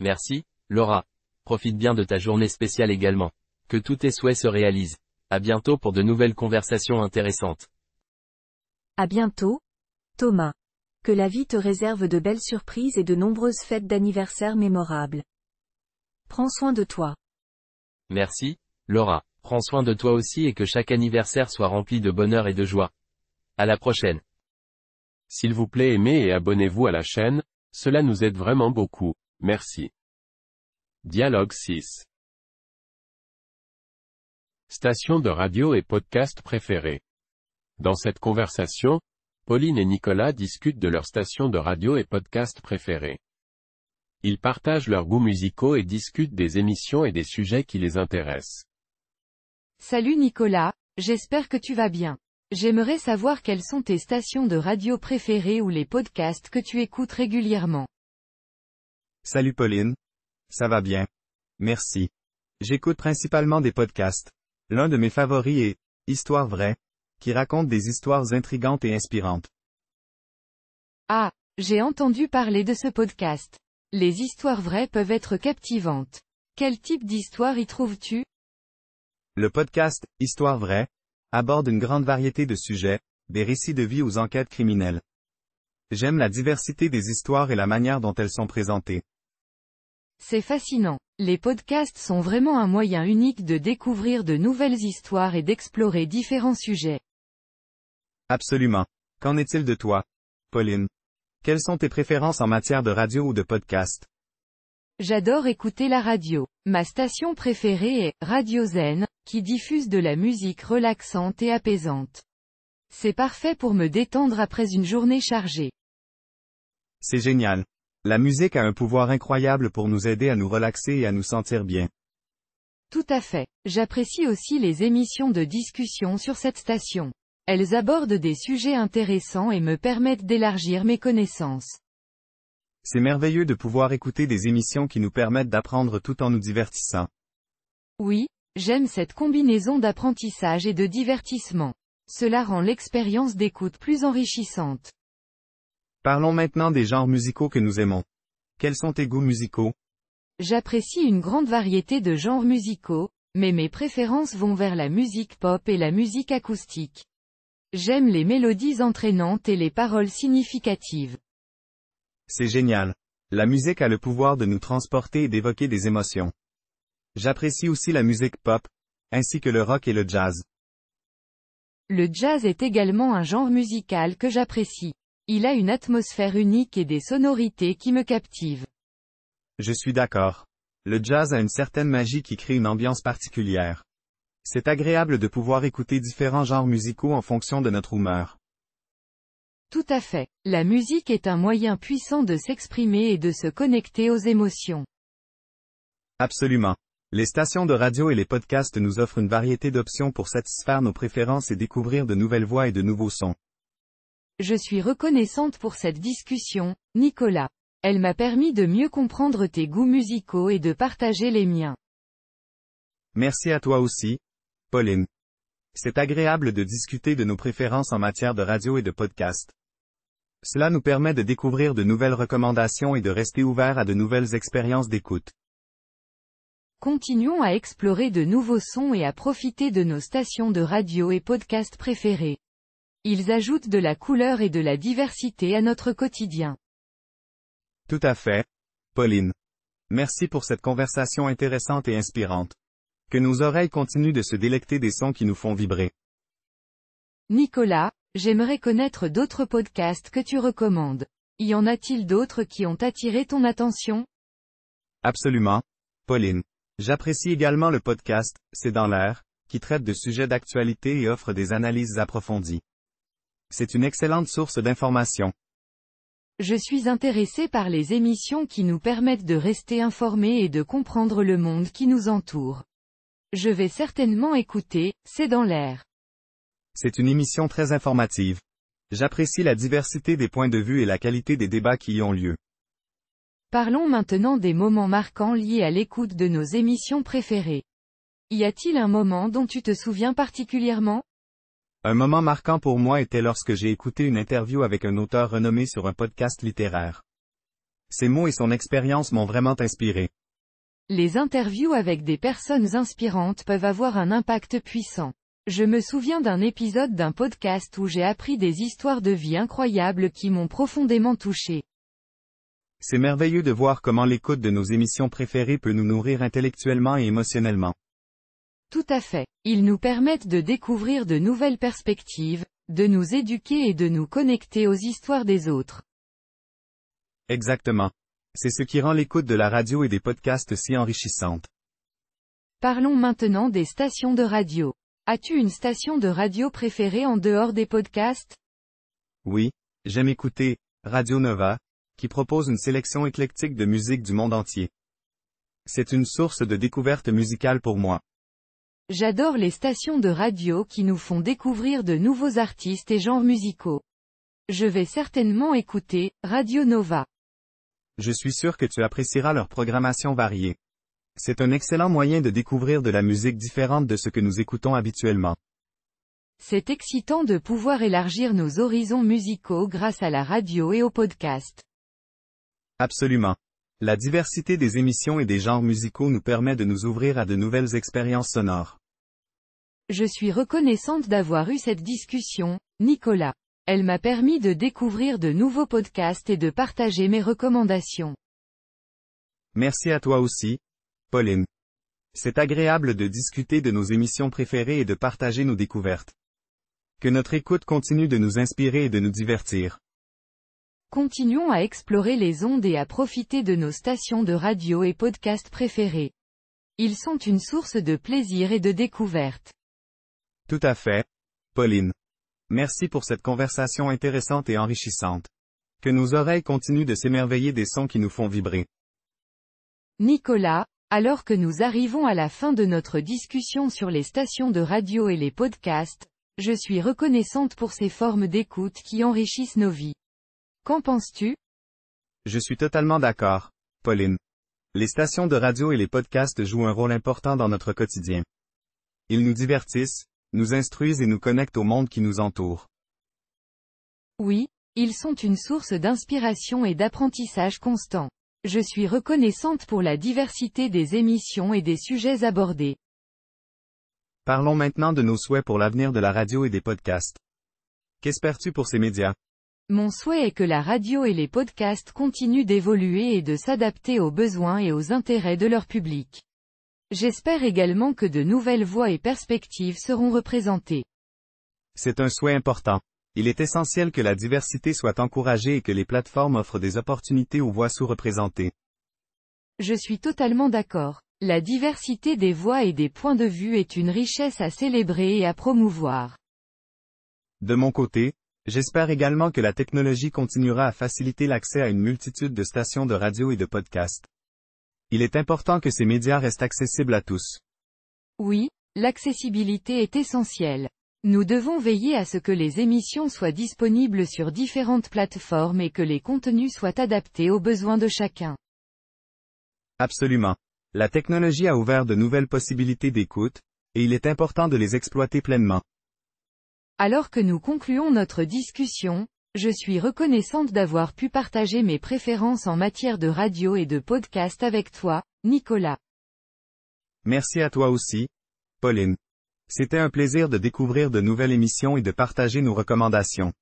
Merci, Laura. Profite bien de ta journée spéciale également. Que tous tes souhaits se réalisent. À bientôt pour de nouvelles conversations intéressantes. À bientôt, Thomas que la vie te réserve de belles surprises et de nombreuses fêtes d'anniversaire mémorables. Prends soin de toi. Merci, Laura. Prends soin de toi aussi et que chaque anniversaire soit rempli de bonheur et de joie. À la prochaine. S'il vous plaît aimez et abonnez-vous à la chaîne, cela nous aide vraiment beaucoup. Merci. Dialogue 6. Station de radio et podcast préférés. Dans cette conversation, Pauline et Nicolas discutent de leurs stations de radio et podcasts préférés. Ils partagent leurs goûts musicaux et discutent des émissions et des sujets qui les intéressent. Salut Nicolas, j'espère que tu vas bien. J'aimerais savoir quelles sont tes stations de radio préférées ou les podcasts que tu écoutes régulièrement. Salut Pauline. Ça va bien. Merci. J'écoute principalement des podcasts. L'un de mes favoris est Histoire vraie, qui raconte des histoires intrigantes et inspirantes. Ah, j'ai entendu parler de ce podcast. Les histoires vraies peuvent être captivantes. Quel type d'histoire y trouves-tu Le podcast Histoire vraie aborde une grande variété de sujets, des récits de vie aux enquêtes criminelles. J'aime la diversité des histoires et la manière dont elles sont présentées. C'est fascinant. Les podcasts sont vraiment un moyen unique de découvrir de nouvelles histoires et d'explorer différents sujets. Absolument. Qu'en est-il de toi? Pauline. Quelles sont tes préférences en matière de radio ou de podcast? J'adore écouter la radio. Ma station préférée est Radio Zen, qui diffuse de la musique relaxante et apaisante. C'est parfait pour me détendre après une journée chargée. C'est génial. La musique a un pouvoir incroyable pour nous aider à nous relaxer et à nous sentir bien. Tout à fait. J'apprécie aussi les émissions de discussion sur cette station. Elles abordent des sujets intéressants et me permettent d'élargir mes connaissances. C'est merveilleux de pouvoir écouter des émissions qui nous permettent d'apprendre tout en nous divertissant. Oui, j'aime cette combinaison d'apprentissage et de divertissement. Cela rend l'expérience d'écoute plus enrichissante. Parlons maintenant des genres musicaux que nous aimons. Quels sont tes goûts musicaux J'apprécie une grande variété de genres musicaux, mais mes préférences vont vers la musique pop et la musique acoustique. J'aime les mélodies entraînantes et les paroles significatives. C'est génial. La musique a le pouvoir de nous transporter et d'évoquer des émotions. J'apprécie aussi la musique pop, ainsi que le rock et le jazz. Le jazz est également un genre musical que j'apprécie. Il a une atmosphère unique et des sonorités qui me captivent. Je suis d'accord. Le jazz a une certaine magie qui crée une ambiance particulière. C'est agréable de pouvoir écouter différents genres musicaux en fonction de notre humeur. Tout à fait. La musique est un moyen puissant de s'exprimer et de se connecter aux émotions. Absolument. Les stations de radio et les podcasts nous offrent une variété d'options pour satisfaire nos préférences et découvrir de nouvelles voix et de nouveaux sons. Je suis reconnaissante pour cette discussion, Nicolas. Elle m'a permis de mieux comprendre tes goûts musicaux et de partager les miens. Merci à toi aussi, Pauline. C'est agréable de discuter de nos préférences en matière de radio et de podcast. Cela nous permet de découvrir de nouvelles recommandations et de rester ouverts à de nouvelles expériences d'écoute. Continuons à explorer de nouveaux sons et à profiter de nos stations de radio et podcasts préférés. Ils ajoutent de la couleur et de la diversité à notre quotidien. Tout à fait. Pauline. Merci pour cette conversation intéressante et inspirante. Que nos oreilles continuent de se délecter des sons qui nous font vibrer. Nicolas, j'aimerais connaître d'autres podcasts que tu recommandes. Y en a-t-il d'autres qui ont attiré ton attention Absolument. Pauline. J'apprécie également le podcast C'est dans l'air, qui traite de sujets d'actualité et offre des analyses approfondies. C'est une excellente source d'informations. Je suis intéressé par les émissions qui nous permettent de rester informés et de comprendre le monde qui nous entoure. Je vais certainement écouter, c'est dans l'air. C'est une émission très informative. J'apprécie la diversité des points de vue et la qualité des débats qui y ont lieu. Parlons maintenant des moments marquants liés à l'écoute de nos émissions préférées. Y a-t-il un moment dont tu te souviens particulièrement Un moment marquant pour moi était lorsque j'ai écouté une interview avec un auteur renommé sur un podcast littéraire. Ses mots et son expérience m'ont vraiment inspiré. Les interviews avec des personnes inspirantes peuvent avoir un impact puissant. Je me souviens d'un épisode d'un podcast où j'ai appris des histoires de vie incroyables qui m'ont profondément touché. C'est merveilleux de voir comment l'écoute de nos émissions préférées peut nous nourrir intellectuellement et émotionnellement. Tout à fait. Ils nous permettent de découvrir de nouvelles perspectives, de nous éduquer et de nous connecter aux histoires des autres. Exactement. C'est ce qui rend l'écoute de la radio et des podcasts si enrichissante. Parlons maintenant des stations de radio. As-tu une station de radio préférée en dehors des podcasts Oui, j'aime écouter Radio Nova, qui propose une sélection éclectique de musique du monde entier. C'est une source de découverte musicale pour moi. J'adore les stations de radio qui nous font découvrir de nouveaux artistes et genres musicaux. Je vais certainement écouter Radio Nova. Je suis sûr que tu apprécieras leur programmation variée. C'est un excellent moyen de découvrir de la musique différente de ce que nous écoutons habituellement. C'est excitant de pouvoir élargir nos horizons musicaux grâce à la radio et au podcast. Absolument. La diversité des émissions et des genres musicaux nous permet de nous ouvrir à de nouvelles expériences sonores. Je suis reconnaissante d'avoir eu cette discussion, Nicolas. Elle m'a permis de découvrir de nouveaux podcasts et de partager mes recommandations. Merci à toi aussi, Pauline. C'est agréable de discuter de nos émissions préférées et de partager nos découvertes. Que notre écoute continue de nous inspirer et de nous divertir. Continuons à explorer les ondes et à profiter de nos stations de radio et podcasts préférés. Ils sont une source de plaisir et de découverte. Tout à fait, Pauline. Merci pour cette conversation intéressante et enrichissante. Que nos oreilles continuent de s'émerveiller des sons qui nous font vibrer. Nicolas, alors que nous arrivons à la fin de notre discussion sur les stations de radio et les podcasts, je suis reconnaissante pour ces formes d'écoute qui enrichissent nos vies. Qu'en penses-tu Je suis totalement d'accord, Pauline. Les stations de radio et les podcasts jouent un rôle important dans notre quotidien. Ils nous divertissent, nous instruisent et nous connectent au monde qui nous entoure. Oui, ils sont une source d'inspiration et d'apprentissage constant. Je suis reconnaissante pour la diversité des émissions et des sujets abordés. Parlons maintenant de nos souhaits pour l'avenir de la radio et des podcasts. Qu'espères-tu pour ces médias Mon souhait est que la radio et les podcasts continuent d'évoluer et de s'adapter aux besoins et aux intérêts de leur public. J'espère également que de nouvelles voies et perspectives seront représentées. C'est un souhait important. Il est essentiel que la diversité soit encouragée et que les plateformes offrent des opportunités aux voix sous-représentées. Je suis totalement d'accord. La diversité des voix et des points de vue est une richesse à célébrer et à promouvoir. De mon côté, j'espère également que la technologie continuera à faciliter l'accès à une multitude de stations de radio et de podcasts. Il est important que ces médias restent accessibles à tous. Oui, l'accessibilité est essentielle. Nous devons veiller à ce que les émissions soient disponibles sur différentes plateformes et que les contenus soient adaptés aux besoins de chacun. Absolument. La technologie a ouvert de nouvelles possibilités d'écoute, et il est important de les exploiter pleinement. Alors que nous concluons notre discussion, je suis reconnaissante d'avoir pu partager mes préférences en matière de radio et de podcast avec toi, Nicolas. Merci à toi aussi, Pauline. C'était un plaisir de découvrir de nouvelles émissions et de partager nos recommandations.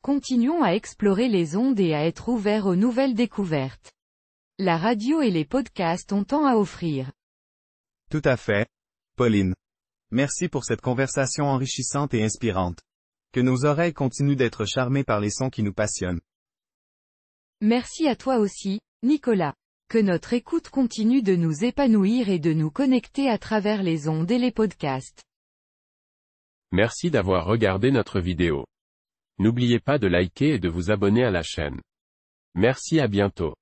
Continuons à explorer les ondes et à être ouverts aux nouvelles découvertes. La radio et les podcasts ont tant à offrir. Tout à fait, Pauline. Merci pour cette conversation enrichissante et inspirante que nos oreilles continuent d'être charmées par les sons qui nous passionnent. Merci à toi aussi, Nicolas. Que notre écoute continue de nous épanouir et de nous connecter à travers les ondes et les podcasts. Merci d'avoir regardé notre vidéo. N'oubliez pas de liker et de vous abonner à la chaîne. Merci à bientôt.